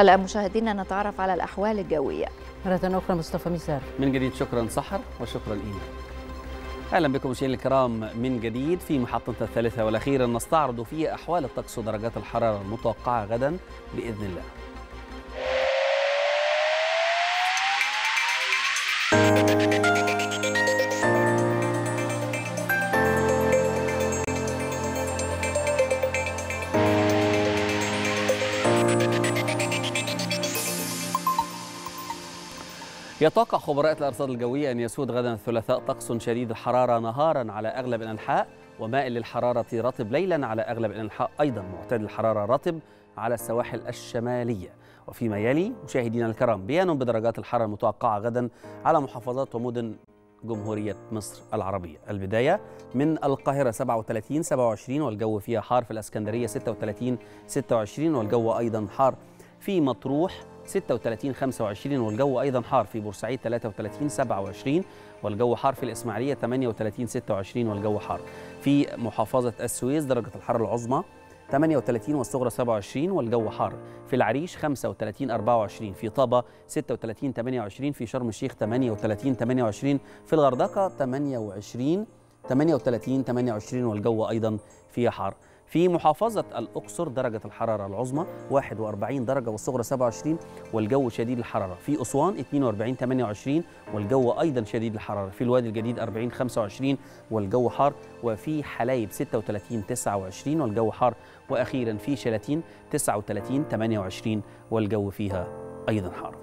هلا مشاهدينا نتعرف على الاحوال الجويه مرة أخرى مصطفى ميسار من جديد شكرا سحر وشكرا إيمان أهلا بكم مشاهدينا الكرام من جديد في محطتنا الثالثة والأخيرة نستعرض فيها أحوال الطقس ودرجات الحرارة المتوقعة غدا بإذن الله يتوقع خبراء الأرصاد الجوية أن يسود غدا الثلاثاء طقس شديد الحرارة نهارا على أغلب الأنحاء ومائل للحرارة رطب ليلا على أغلب الأنحاء أيضا معتدل الحرارة رطب على السواحل الشمالية وفيما يلي مشاهدينا الكرام بيان بدرجات الحرارة المتوقعة غدا على محافظات ومدن جمهورية مصر العربية البداية من القاهرة 37 27 والجو فيها حار في الأسكندرية 36 26 والجو أيضا حار في مطروح 36 25 والجو أيضا حار في بورسعيد 33 27 والجو حار في الإسماعيلية 38 26 والجو حار في محافظة السويس درجة الحرارة العظمى 38 والصغرى 27 والجو حار في العريش 35 24 في طابة 36 28 في شرم الشيخ 38 28 في الغردقة 28 38 28 والجو أيضا فيها حار في محافظة الأقصر درجة الحرارة العظمى 41 درجة والصغرى 27 والجو شديد الحرارة في أسوان 42 28 والجو أيضا شديد الحرارة في الوادي الجديد 40 25 والجو حار وفي حلايب 36 29 والجو حار وأخيرا في شلاتين 39 28 والجو فيها أيضا حار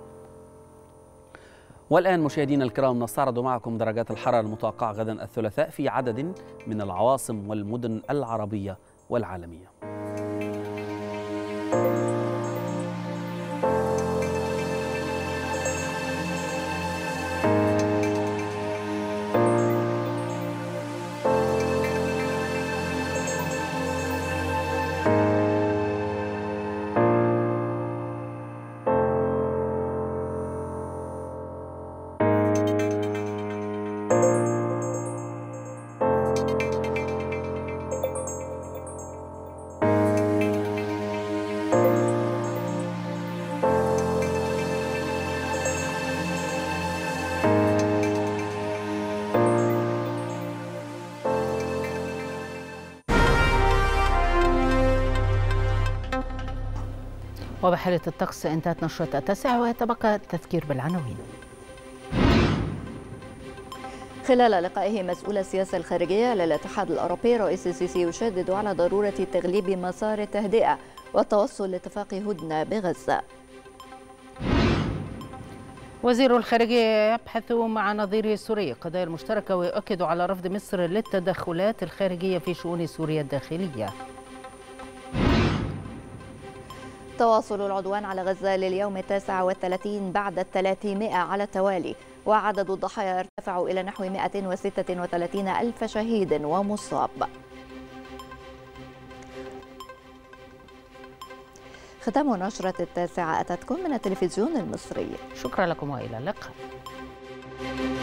والآن مشاهدينا الكرام نستعرض معكم درجات الحرارة المتوقعة غدا الثلاثاء في عدد من العواصم والمدن العربية والعالميه وبحالة الطقس انتهت نشرة التاسع ويتبقى التذكير بالعناوين خلال لقائه مسؤول السياسة الخارجية للاتحاد الأوروبي رئيس السيسي يشدد على ضرورة تغليب مسار التهدئة والتوصل لاتفاق هدنة بغزة وزير الخارجية يبحث مع نظيره السوري قضايا المشتركة ويؤكد على رفض مصر للتدخلات الخارجية في شؤون سوريا الداخلية تواصل العدوان على غزة لليوم التاسع والثلاثين بعد الثلاثمائة على التوالي وعدد الضحايا ارتفع إلى نحو 136 ألف شهيد ومصاب ختام نشرة التاسعة أتتكم من التلفزيون المصري شكرا لكم وإلى اللقاء